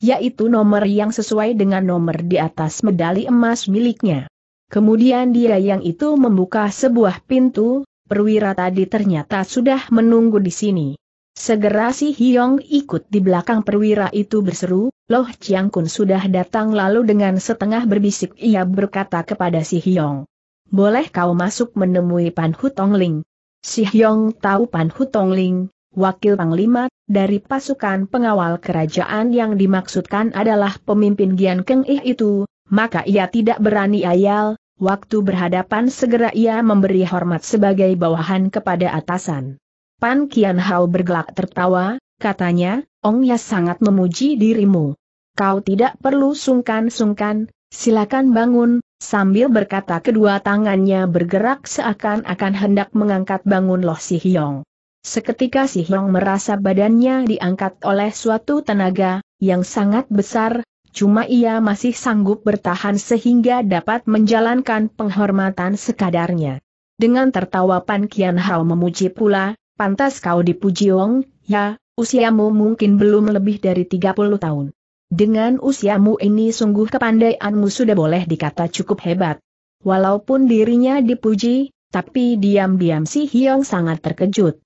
yaitu nomor yang sesuai dengan nomor di atas medali emas miliknya. Kemudian dia yang itu membuka sebuah pintu, perwira tadi ternyata sudah menunggu di sini. Segera si Hyong ikut di belakang perwira itu berseru, Loh Chiang Kun sudah datang lalu dengan setengah berbisik ia berkata kepada si Hyong. Boleh kau masuk menemui Pan Hutong Ling. Si Hyong tahu Pan Hutong Ling, wakil panglima, dari pasukan pengawal kerajaan yang dimaksudkan adalah pemimpin Gian Keng Ih itu, maka ia tidak berani ayal, waktu berhadapan segera ia memberi hormat sebagai bawahan kepada atasan. Pan Kian Hao bergelak tertawa, katanya, Ong Ya sangat memuji dirimu. Kau tidak perlu sungkan-sungkan, silakan bangun, sambil berkata kedua tangannya bergerak seakan-akan hendak mengangkat bangun Loh Si Hiong. Seketika si Hiong merasa badannya diangkat oleh suatu tenaga, yang sangat besar, cuma ia masih sanggup bertahan sehingga dapat menjalankan penghormatan sekadarnya. Dengan tertawa Pan Kian Hao memuji pula, pantas kau dipuji Wong, ya, usiamu mungkin belum lebih dari 30 tahun. Dengan usiamu ini sungguh kepandaianmu sudah boleh dikata cukup hebat. Walaupun dirinya dipuji, tapi diam-diam si Hiong sangat terkejut.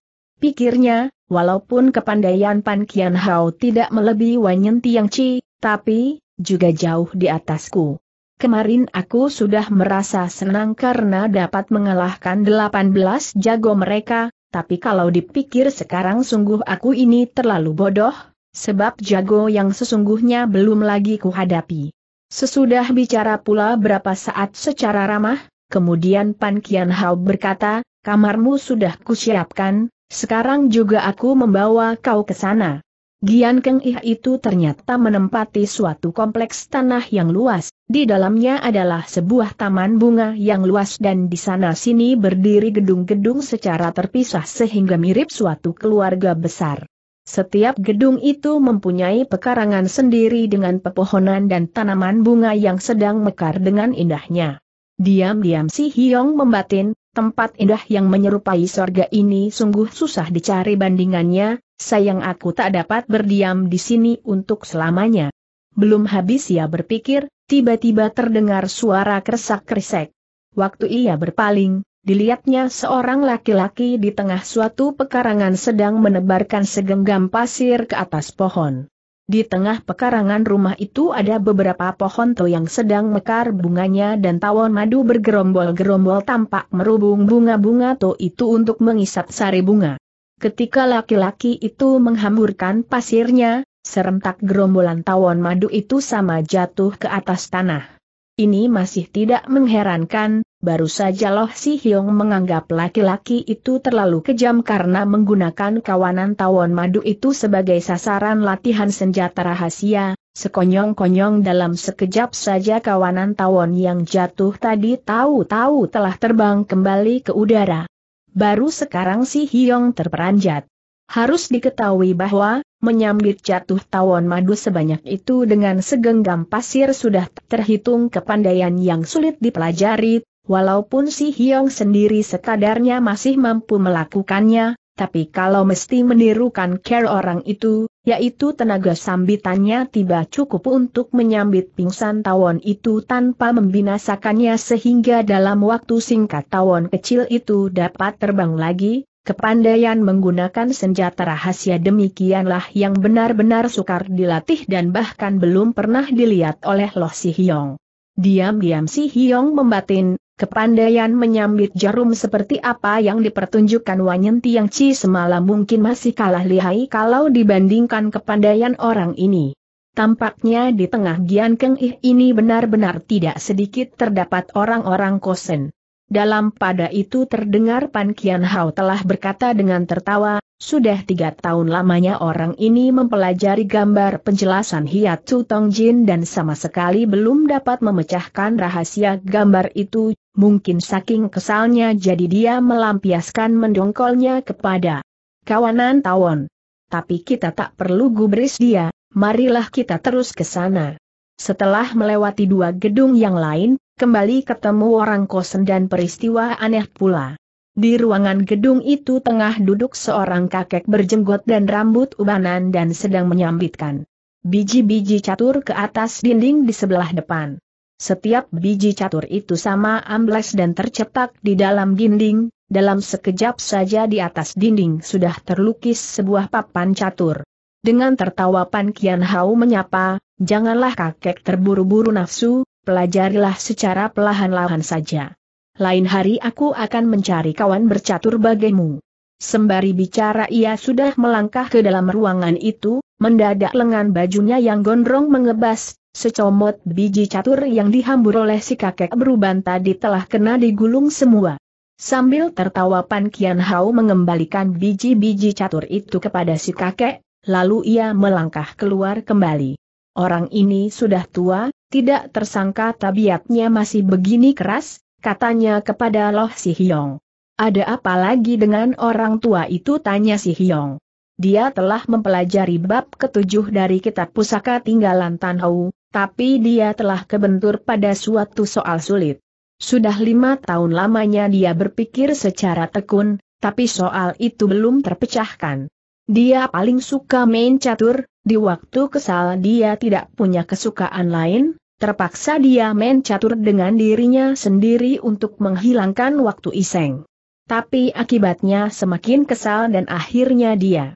Pikirnya, walaupun kepandaian Pan Kian Hao tidak melebihi Wanyen Tiang Chi, tapi, juga jauh di atasku. Kemarin aku sudah merasa senang karena dapat mengalahkan 18 jago mereka, tapi kalau dipikir sekarang sungguh aku ini terlalu bodoh, sebab jago yang sesungguhnya belum lagi kuhadapi. Sesudah bicara pula berapa saat secara ramah, kemudian Pan Kian Hao berkata, kamarmu sudah kusiapkan, sekarang juga aku membawa kau ke sana. Gian Keng Ih itu ternyata menempati suatu kompleks tanah yang luas, di dalamnya adalah sebuah taman bunga yang luas dan di sana-sini berdiri gedung-gedung secara terpisah sehingga mirip suatu keluarga besar. Setiap gedung itu mempunyai pekarangan sendiri dengan pepohonan dan tanaman bunga yang sedang mekar dengan indahnya. Diam-diam si Hiong membatin, tempat indah yang menyerupai sorga ini sungguh susah dicari bandingannya, sayang aku tak dapat berdiam di sini untuk selamanya. Belum habis ia berpikir, tiba-tiba terdengar suara kresak-kresek. Waktu ia berpaling, dilihatnya seorang laki-laki di tengah suatu pekarangan sedang menebarkan segenggam pasir ke atas pohon. Di tengah pekarangan rumah itu ada beberapa pohon to yang sedang mekar bunganya dan tawon madu bergerombol-gerombol tampak merubung bunga-bunga to itu untuk mengisap sari bunga. Ketika laki-laki itu menghamburkan pasirnya, serentak gerombolan tawon madu itu sama jatuh ke atas tanah. Ini masih tidak mengherankan, Baru saja Loh Si Hyong menganggap laki-laki itu terlalu kejam karena menggunakan kawanan tawon madu itu sebagai sasaran latihan senjata rahasia, sekonyong-konyong dalam sekejap saja kawanan tawon yang jatuh tadi tahu-tahu telah terbang kembali ke udara. Baru sekarang Si Hyong terperanjat. Harus diketahui bahwa, menyambit jatuh tawon madu sebanyak itu dengan segenggam pasir sudah terhitung kepandaian yang sulit dipelajari, Walaupun si Hiong sendiri sekadarnya masih mampu melakukannya, tapi kalau mesti menirukan care orang itu, yaitu tenaga sambitannya tiba cukup untuk menyambit pingsan tawon itu tanpa membinasakannya sehingga dalam waktu singkat tawon kecil itu dapat terbang lagi, kepandaian menggunakan senjata rahasia demikianlah yang benar-benar sukar dilatih dan bahkan belum pernah dilihat oleh Loh Si Hiong. Diam-diam Si Hiong membatin, Kepandaian menyambit jarum seperti apa yang dipertunjukkan Wanyen Tiang Chi semalam mungkin masih kalah lihai kalau dibandingkan kepandaian orang ini. Tampaknya di tengah Gian Keng Ih ini benar-benar tidak sedikit terdapat orang-orang kosen. Dalam pada itu terdengar Pan Kian Hao telah berkata dengan tertawa, sudah tiga tahun lamanya orang ini mempelajari gambar penjelasan Hiat Su Tong Jin dan sama sekali belum dapat memecahkan rahasia gambar itu, mungkin saking kesalnya jadi dia melampiaskan mendongkolnya kepada kawanan tawon. Tapi kita tak perlu gubris dia, marilah kita terus ke sana. Setelah melewati dua gedung yang lain, kembali ketemu orang kosen dan peristiwa aneh pula. Di ruangan gedung itu tengah duduk seorang kakek berjenggot dan rambut ubanan dan sedang menyambitkan biji-biji catur ke atas dinding di sebelah depan. Setiap biji catur itu sama ambles dan tercetak di dalam dinding, dalam sekejap saja di atas dinding sudah terlukis sebuah papan catur. Dengan tertawa Pan Kian Hau menyapa, janganlah kakek terburu-buru nafsu, pelajarilah secara pelahan-lahan saja lain hari aku akan mencari kawan bercatur bagimu. Sembari bicara ia sudah melangkah ke dalam ruangan itu, mendadak lengan bajunya yang gondrong mengebas, secomot biji catur yang dihambur oleh si kakek beruban tadi telah kena digulung semua. Sambil tertawa Pan Kian Hao mengembalikan biji-biji catur itu kepada si kakek, lalu ia melangkah keluar kembali. Orang ini sudah tua, tidak tersangka tabiatnya masih begini keras, katanya kepada Loh Si Hiong. Ada apa lagi dengan orang tua itu tanya Si Hiong. Dia telah mempelajari bab ketujuh dari kitab pusaka tinggalan Tan Hou, tapi dia telah kebentur pada suatu soal sulit. Sudah lima tahun lamanya dia berpikir secara tekun, tapi soal itu belum terpecahkan. Dia paling suka main catur, di waktu kesal dia tidak punya kesukaan lain, terpaksa dia main catur dengan dirinya sendiri untuk menghilangkan waktu iseng. Tapi akibatnya semakin kesal dan akhirnya dia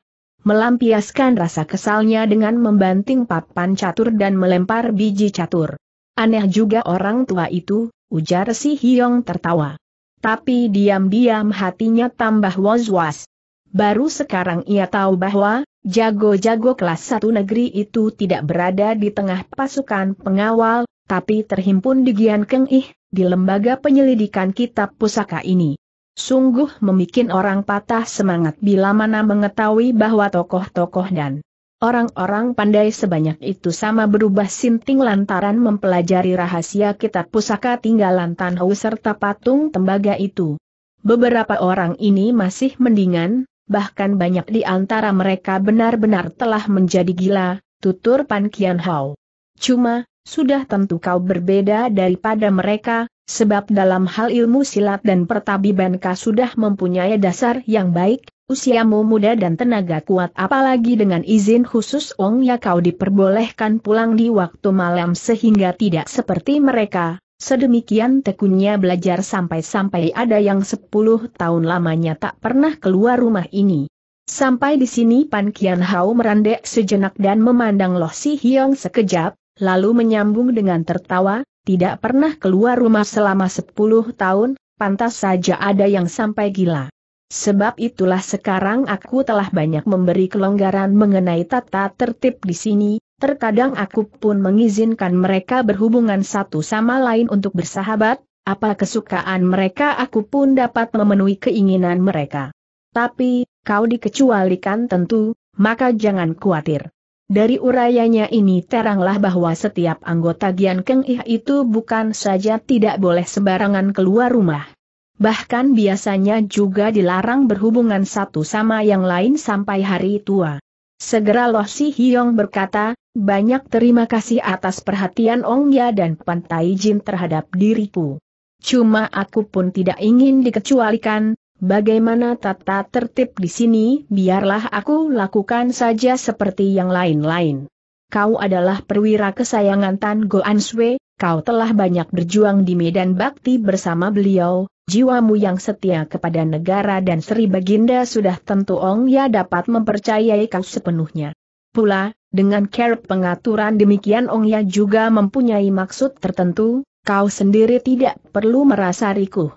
melampiaskan rasa kesalnya dengan membanting papan catur dan melempar biji catur. Aneh juga orang tua itu, ujar si Hyong tertawa. Tapi diam-diam hatinya tambah was-was. Baru sekarang ia tahu bahwa, jago-jago kelas satu negeri itu tidak berada di tengah pasukan pengawal, tapi terhimpun di Gian Keng Ih, di lembaga penyelidikan kitab pusaka ini. Sungguh memikin orang patah semangat bila mana mengetahui bahwa tokoh-tokoh dan orang-orang pandai sebanyak itu sama berubah sinting lantaran mempelajari rahasia kitab pusaka tinggalan Tanhu serta patung tembaga itu. Beberapa orang ini masih mendingan, bahkan banyak di antara mereka benar-benar telah menjadi gila, tutur Pan Kian Hao. Cuma, sudah tentu kau berbeda daripada mereka, sebab dalam hal ilmu silat dan pertabiban kau sudah mempunyai dasar yang baik, usiamu muda dan tenaga kuat apalagi dengan izin khusus Ong Ya kau diperbolehkan pulang di waktu malam sehingga tidak seperti mereka, Sedemikian tekunnya belajar sampai-sampai ada yang sepuluh tahun lamanya tak pernah keluar rumah ini. Sampai di sini Pan Kian Hao merandek sejenak dan memandang Loh Si Hiong sekejap, lalu menyambung dengan tertawa, tidak pernah keluar rumah selama sepuluh tahun, pantas saja ada yang sampai gila. Sebab itulah sekarang aku telah banyak memberi kelonggaran mengenai tata tertib di sini, Terkadang aku pun mengizinkan mereka berhubungan satu sama lain untuk bersahabat, apa kesukaan mereka aku pun dapat memenuhi keinginan mereka. Tapi, kau dikecualikan tentu, maka jangan khawatir. Dari urayanya ini teranglah bahwa setiap anggota Gian Keng Ih itu bukan saja tidak boleh sembarangan keluar rumah. Bahkan biasanya juga dilarang berhubungan satu sama yang lain sampai hari tua. Segera Loh Si Hyong berkata, banyak terima kasih atas perhatian Ongya dan Pantai Jin terhadap diriku. Cuma aku pun tidak ingin dikecualikan, bagaimana tata tertib di sini biarlah aku lakukan saja seperti yang lain-lain. Kau adalah perwira kesayangan Tan An Swe. kau telah banyak berjuang di medan bakti bersama beliau, jiwamu yang setia kepada negara dan Sri Baginda sudah tentu Ongya dapat mempercayai kau sepenuhnya. Pula, dengan care pengaturan demikian Ong Ya juga mempunyai maksud tertentu, kau sendiri tidak perlu merasa rikuh.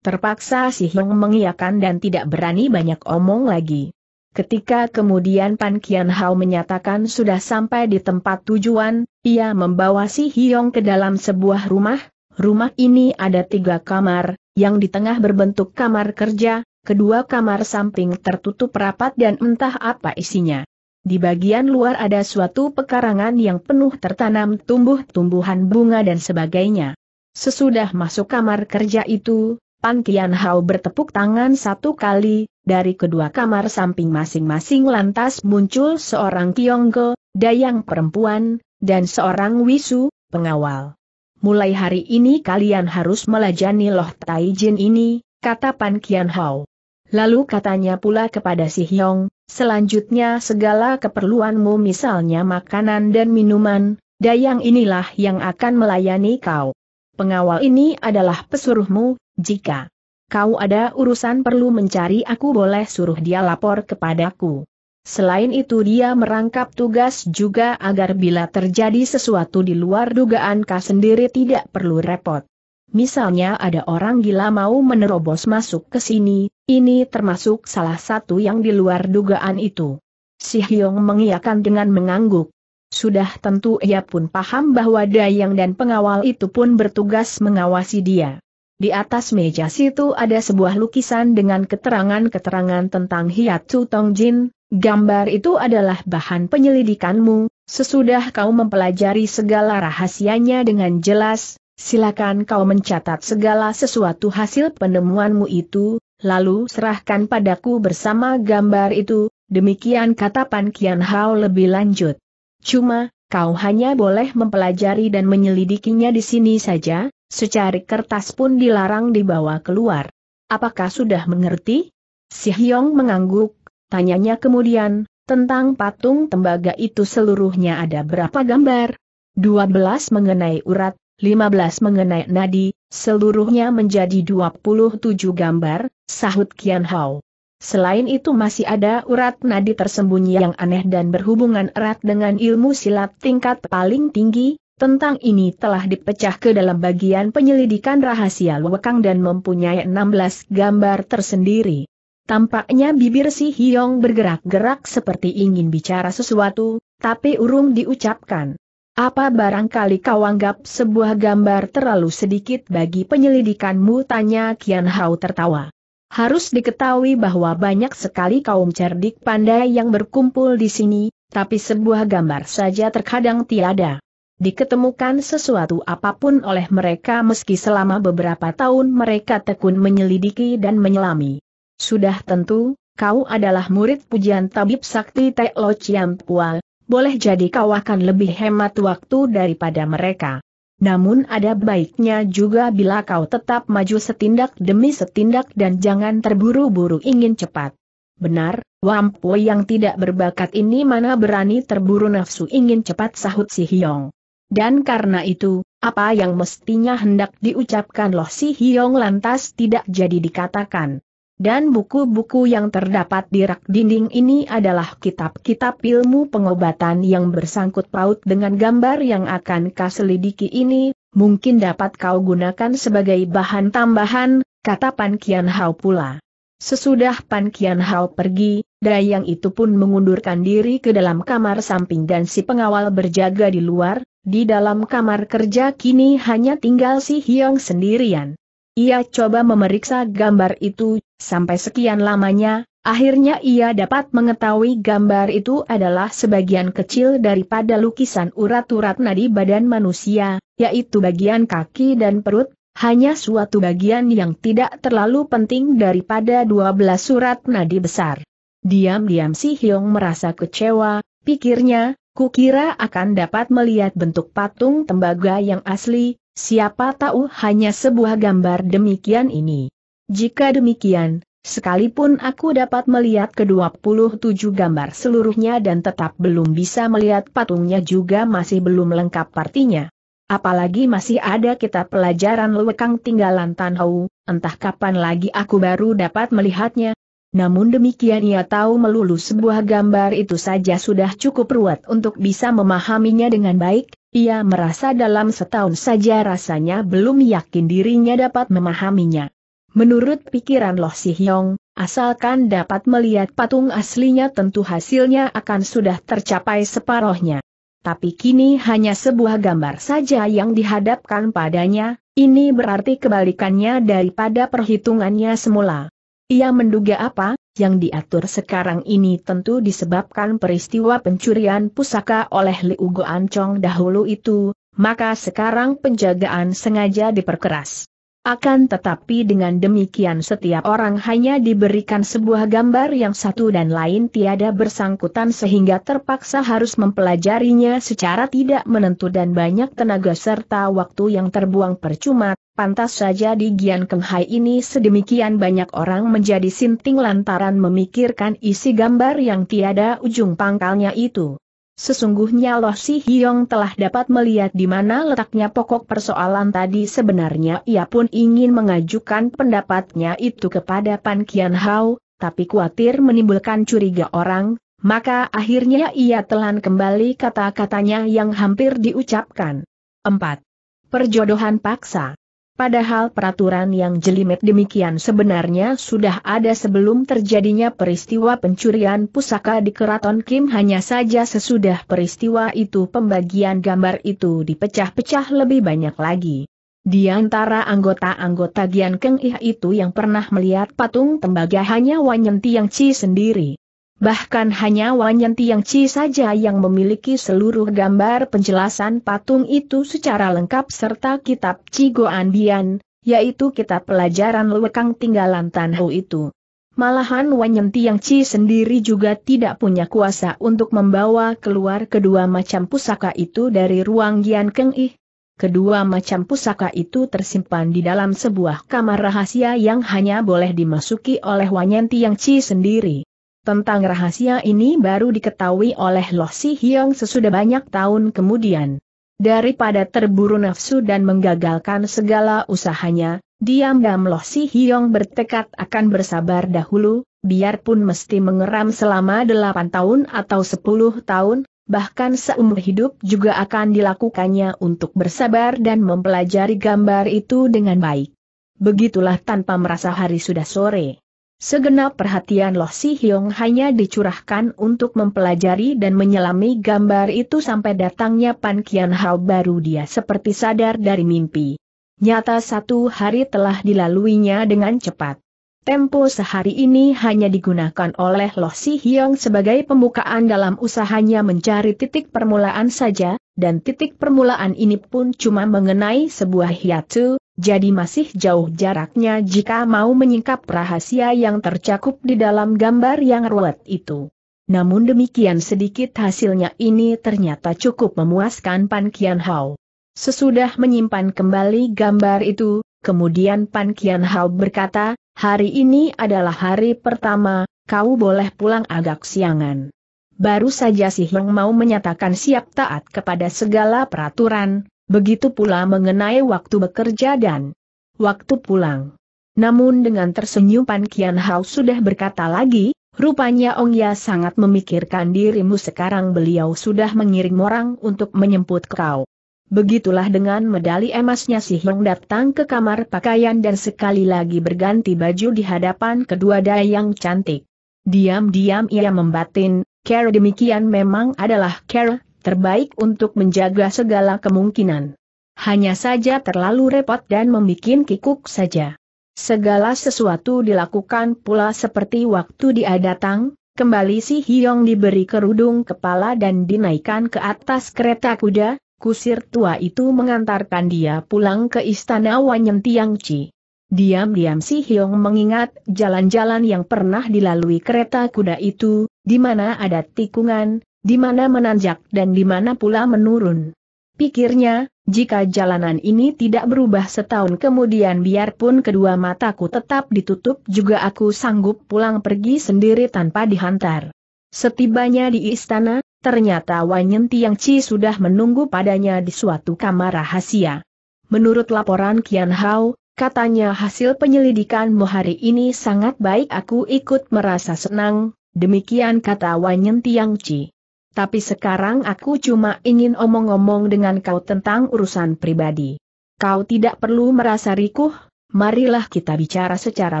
Terpaksa si Hyung mengiyakan dan tidak berani banyak omong lagi. Ketika kemudian Pan Kian Hao menyatakan sudah sampai di tempat tujuan, ia membawa si Hyong ke dalam sebuah rumah. Rumah ini ada tiga kamar, yang di tengah berbentuk kamar kerja, kedua kamar samping tertutup rapat dan entah apa isinya. Di bagian luar ada suatu pekarangan yang penuh tertanam tumbuh-tumbuhan bunga dan sebagainya. Sesudah masuk kamar kerja itu, Pan Kian Hao bertepuk tangan satu kali, dari kedua kamar samping masing-masing lantas muncul seorang Tionggo, dayang perempuan, dan seorang Wisu, pengawal. Mulai hari ini kalian harus melajani loh Taijin ini, kata Pan Kian Hao. Lalu katanya pula kepada si Hyong, selanjutnya segala keperluanmu misalnya makanan dan minuman, dayang inilah yang akan melayani kau. Pengawal ini adalah pesuruhmu, jika kau ada urusan perlu mencari aku boleh suruh dia lapor kepadaku. Selain itu dia merangkap tugas juga agar bila terjadi sesuatu di luar dugaan kau sendiri tidak perlu repot. Misalnya ada orang gila mau menerobos masuk ke sini, ini termasuk salah satu yang di luar dugaan itu. Si Hyong mengiakan dengan mengangguk. Sudah tentu ia pun paham bahwa Dayang dan pengawal itu pun bertugas mengawasi dia. Di atas meja situ ada sebuah lukisan dengan keterangan-keterangan tentang Tong Jin. gambar itu adalah bahan penyelidikanmu, sesudah kau mempelajari segala rahasianya dengan jelas, silakan kau mencatat segala sesuatu hasil penemuanmu itu, lalu serahkan padaku bersama gambar itu, demikian kata Pan Kian Hao lebih lanjut. Cuma, kau hanya boleh mempelajari dan menyelidikinya di sini saja, secari kertas pun dilarang dibawa keluar. Apakah sudah mengerti? Si Hyong mengangguk, tanyanya kemudian, tentang patung tembaga itu seluruhnya ada berapa gambar? 12 mengenai urat, 15 mengenai nadi, seluruhnya menjadi 27 gambar, sahut Kian Hao. Selain itu masih ada urat nadi tersembunyi yang aneh dan berhubungan erat dengan ilmu silat tingkat paling tinggi, tentang ini telah dipecah ke dalam bagian penyelidikan rahasia Luwekang dan mempunyai 16 gambar tersendiri. Tampaknya bibir si Hyong bergerak-gerak seperti ingin bicara sesuatu, tapi urung diucapkan. Apa barangkali kau anggap sebuah gambar terlalu sedikit bagi penyelidikanmu? Tanya Kian Hao tertawa. Harus diketahui bahwa banyak sekali kaum cerdik pandai yang berkumpul di sini, tapi sebuah gambar saja terkadang tiada. Diketemukan sesuatu apapun oleh mereka meski selama beberapa tahun mereka tekun menyelidiki dan menyelami. Sudah tentu, kau adalah murid pujian tabib sakti Tek Lo Chiam Pual, boleh jadi kau akan lebih hemat waktu daripada mereka. Namun ada baiknya juga bila kau tetap maju setindak demi setindak dan jangan terburu-buru ingin cepat. Benar, Wampu yang tidak berbakat ini mana berani terburu nafsu ingin cepat sahut si Hiong. Dan karena itu, apa yang mestinya hendak diucapkan loh si Hiong lantas tidak jadi dikatakan. Dan buku-buku yang terdapat di rak dinding ini adalah kitab-kitab ilmu pengobatan yang bersangkut paut dengan gambar yang akan kau selidiki ini, mungkin dapat kau gunakan sebagai bahan tambahan, kata Pan Kian Hao pula. Sesudah Pan Kian Hao pergi, Dayang itu pun mengundurkan diri ke dalam kamar samping dan si pengawal berjaga di luar, di dalam kamar kerja kini hanya tinggal si Hiong sendirian. Ia coba memeriksa gambar itu, sampai sekian lamanya, akhirnya ia dapat mengetahui gambar itu adalah sebagian kecil daripada lukisan urat-urat nadi badan manusia, yaitu bagian kaki dan perut, hanya suatu bagian yang tidak terlalu penting daripada 12 surat nadi besar. Diam-diam si Hyong merasa kecewa, pikirnya, kukira akan dapat melihat bentuk patung tembaga yang asli, Siapa tahu hanya sebuah gambar demikian ini. Jika demikian, sekalipun aku dapat melihat ke-27 gambar seluruhnya dan tetap belum bisa melihat patungnya juga masih belum lengkap partinya. Apalagi masih ada kita pelajaran lewekang tinggalan Tanhou, entah kapan lagi aku baru dapat melihatnya. Namun demikian ia tahu melulu sebuah gambar itu saja sudah cukup ruwet untuk bisa memahaminya dengan baik, ia merasa dalam setahun saja rasanya belum yakin dirinya dapat memahaminya. Menurut pikiran Loh Si Hyong, asalkan dapat melihat patung aslinya tentu hasilnya akan sudah tercapai separohnya. Tapi kini hanya sebuah gambar saja yang dihadapkan padanya, ini berarti kebalikannya daripada perhitungannya semula. Ia menduga apa? yang diatur sekarang ini tentu disebabkan peristiwa pencurian pusaka oleh Liu Ancong dahulu itu, maka sekarang penjagaan sengaja diperkeras. Akan tetapi dengan demikian setiap orang hanya diberikan sebuah gambar yang satu dan lain tiada bersangkutan sehingga terpaksa harus mempelajarinya secara tidak menentu dan banyak tenaga serta waktu yang terbuang percuma, Pantas saja di Gian Kenghai ini sedemikian banyak orang menjadi sinting lantaran memikirkan isi gambar yang tiada ujung pangkalnya itu. Sesungguhnya Loh Si Hiong telah dapat melihat di mana letaknya pokok persoalan tadi sebenarnya ia pun ingin mengajukan pendapatnya itu kepada Pan Kian Hao, tapi khawatir menimbulkan curiga orang, maka akhirnya ia telan kembali kata-katanya yang hampir diucapkan. 4. Perjodohan paksa Padahal peraturan yang jelimet demikian sebenarnya sudah ada sebelum terjadinya peristiwa pencurian pusaka di Keraton Kim hanya saja sesudah peristiwa itu pembagian gambar itu dipecah-pecah lebih banyak lagi. Di antara anggota-anggota Gian Keng Ih itu yang pernah melihat patung tembaga hanya Wanyen Tiang Chi sendiri. Bahkan hanya Wanyanti yang Ci saja yang memiliki seluruh gambar penjelasan patung itu secara lengkap serta kitab Cigo Andian, yaitu kitab pelajaran lekang tinggalan Tanhu itu. Malahan Yanti Yang Ci sendiri juga tidak punya kuasa untuk membawa keluar kedua macam pusaka itu dari ruang Gian Keng Ih. Kedua macam pusaka itu tersimpan di dalam sebuah kamar rahasia yang hanya boleh dimasuki oleh Yanti Yang Ci sendiri. Tentang rahasia ini baru diketahui oleh Loh Si Hyong sesudah banyak tahun kemudian. Daripada terburu nafsu dan menggagalkan segala usahanya, diam-diam Loh Si Hyong bertekad akan bersabar dahulu, biarpun mesti mengeram selama 8 tahun atau 10 tahun, bahkan seumur hidup juga akan dilakukannya untuk bersabar dan mempelajari gambar itu dengan baik. Begitulah tanpa merasa hari sudah sore. Segenap perhatian Loh Si Hyong hanya dicurahkan untuk mempelajari dan menyelami gambar itu sampai datangnya Pan Kian Hao baru dia seperti sadar dari mimpi. Nyata satu hari telah dilaluinya dengan cepat. Tempo sehari ini hanya digunakan oleh Loh Si Hyong sebagai pembukaan dalam usahanya mencari titik permulaan saja, dan titik permulaan ini pun cuma mengenai sebuah hiatu, jadi masih jauh jaraknya jika mau menyingkap rahasia yang tercakup di dalam gambar yang ruwet itu. Namun demikian sedikit hasilnya ini ternyata cukup memuaskan Pan Kian Hao. Sesudah menyimpan kembali gambar itu, kemudian Pan Kian Hao berkata, hari ini adalah hari pertama, kau boleh pulang agak siangan. Baru saja Si Hong mau menyatakan siap taat kepada segala peraturan, Begitu pula mengenai waktu bekerja dan waktu pulang. Namun dengan tersenyum Pan Kian Hao sudah berkata lagi, rupanya Ong Ya sangat memikirkan dirimu sekarang beliau sudah mengirim orang untuk menyemput kau. Begitulah dengan medali emasnya si Hyung datang ke kamar pakaian dan sekali lagi berganti baju di hadapan kedua dayang cantik. Diam-diam ia membatin, kera demikian memang adalah kera terbaik untuk menjaga segala kemungkinan. Hanya saja terlalu repot dan membuat kikuk saja. Segala sesuatu dilakukan pula seperti waktu dia datang, kembali si Hiong diberi kerudung kepala dan dinaikkan ke atas kereta kuda, kusir tua itu mengantarkan dia pulang ke istana Wanyen Tiangci. Diam-diam si Hiong mengingat jalan-jalan yang pernah dilalui kereta kuda itu, di mana ada tikungan, di mana menanjak dan di mana pula menurun. Pikirnya, jika jalanan ini tidak berubah setahun kemudian biarpun kedua mataku tetap ditutup juga aku sanggup pulang pergi sendiri tanpa dihantar. Setibanya di istana, ternyata Wanyen Chi sudah menunggu padanya di suatu kamar rahasia. Menurut laporan Kian Hao, katanya hasil penyelidikan mu hari ini sangat baik aku ikut merasa senang, demikian kata Wanyen Chi tapi sekarang aku cuma ingin omong-omong dengan kau tentang urusan pribadi. Kau tidak perlu merasa rikuh, marilah kita bicara secara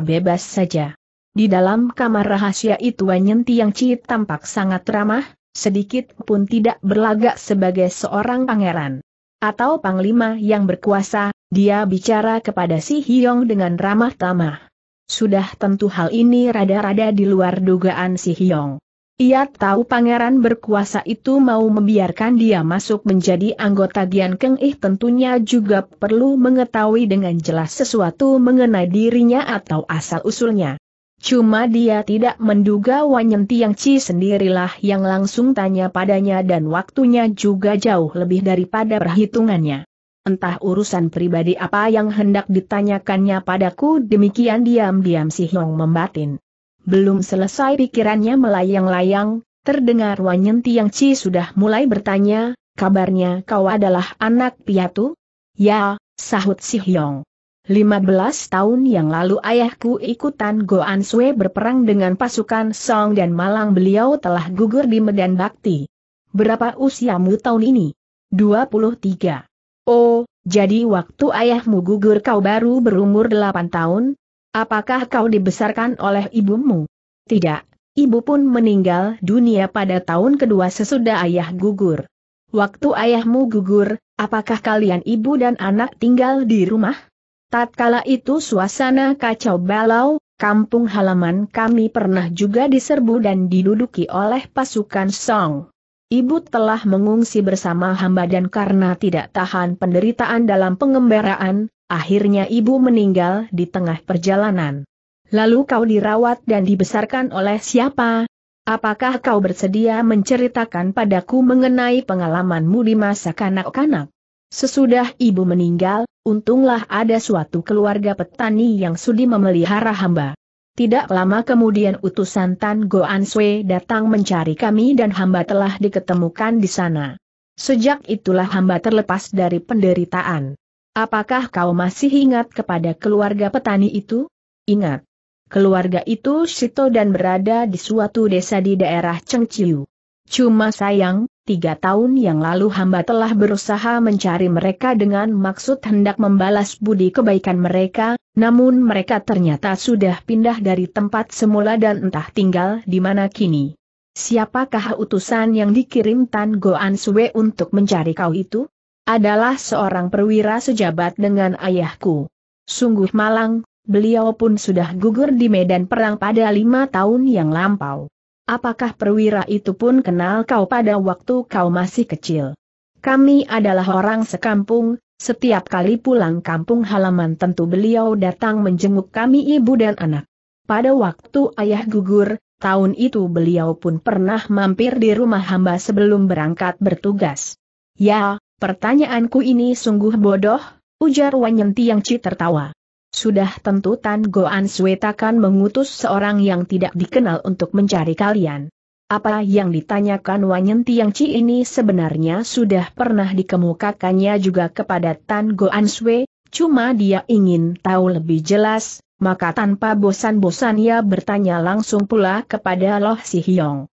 bebas saja. Di dalam kamar rahasia itu Wanyen yang Chi tampak sangat ramah, sedikit pun tidak berlagak sebagai seorang pangeran. Atau panglima yang berkuasa, dia bicara kepada si Hiyong dengan ramah tamah. Sudah tentu hal ini rada-rada di luar dugaan si Hiyong. Ia tahu pangeran berkuasa itu mau membiarkan dia masuk menjadi anggota Dian Keng Ih eh, tentunya juga perlu mengetahui dengan jelas sesuatu mengenai dirinya atau asal-usulnya. Cuma dia tidak menduga Wanyen Tiang Chi sendirilah yang langsung tanya padanya dan waktunya juga jauh lebih daripada perhitungannya. Entah urusan pribadi apa yang hendak ditanyakannya padaku demikian diam-diam si Hyong membatin. Belum selesai pikirannya melayang-layang, terdengar Wanyen yang Ci sudah mulai bertanya, kabarnya kau adalah anak piatu? Ya, sahut Si Hyong. 15 tahun yang lalu ayahku ikutan Go An Sui berperang dengan pasukan Song dan malang beliau telah gugur di Medan Bakti. Berapa usiamu tahun ini? 23. Oh, jadi waktu ayahmu gugur kau baru berumur 8 tahun, Apakah kau dibesarkan oleh ibumu? Tidak, ibu pun meninggal dunia pada tahun kedua sesudah ayah gugur. Waktu ayahmu gugur, apakah kalian ibu dan anak tinggal di rumah? Tatkala itu suasana kacau balau, kampung halaman kami pernah juga diserbu dan diduduki oleh pasukan Song. Ibu telah mengungsi bersama hamba dan karena tidak tahan penderitaan dalam pengembaraan, Akhirnya ibu meninggal di tengah perjalanan. Lalu kau dirawat dan dibesarkan oleh siapa? Apakah kau bersedia menceritakan padaku mengenai pengalamanmu di masa kanak-kanak? Sesudah ibu meninggal, untunglah ada suatu keluarga petani yang sudi memelihara hamba. Tidak lama kemudian utusan Tan Goan Sui datang mencari kami dan hamba telah diketemukan di sana. Sejak itulah hamba terlepas dari penderitaan. Apakah kau masih ingat kepada keluarga petani itu? Ingat. Keluarga itu Sito dan berada di suatu desa di daerah Cengciu. Cuma sayang, tiga tahun yang lalu hamba telah berusaha mencari mereka dengan maksud hendak membalas budi kebaikan mereka, namun mereka ternyata sudah pindah dari tempat semula dan entah tinggal di mana kini. Siapakah utusan yang dikirim Tan Goan Sue untuk mencari kau itu? adalah seorang perwira sejabat dengan ayahku. Sungguh malang, beliau pun sudah gugur di medan perang pada lima tahun yang lampau. Apakah perwira itu pun kenal kau pada waktu kau masih kecil? Kami adalah orang sekampung, setiap kali pulang kampung halaman tentu beliau datang menjenguk kami ibu dan anak. Pada waktu ayah gugur, tahun itu beliau pun pernah mampir di rumah hamba sebelum berangkat bertugas. Ya, Pertanyaanku ini sungguh bodoh, ujar Wanyen Tiangci tertawa. Sudah tentu Tan Goan Sui takkan mengutus seorang yang tidak dikenal untuk mencari kalian. Apa yang ditanyakan Wanyen Tiangci ini sebenarnya sudah pernah dikemukakannya juga kepada Tan Goan Sue, cuma dia ingin tahu lebih jelas, maka tanpa bosan-bosan ia bertanya langsung pula kepada Loh Si Hyong.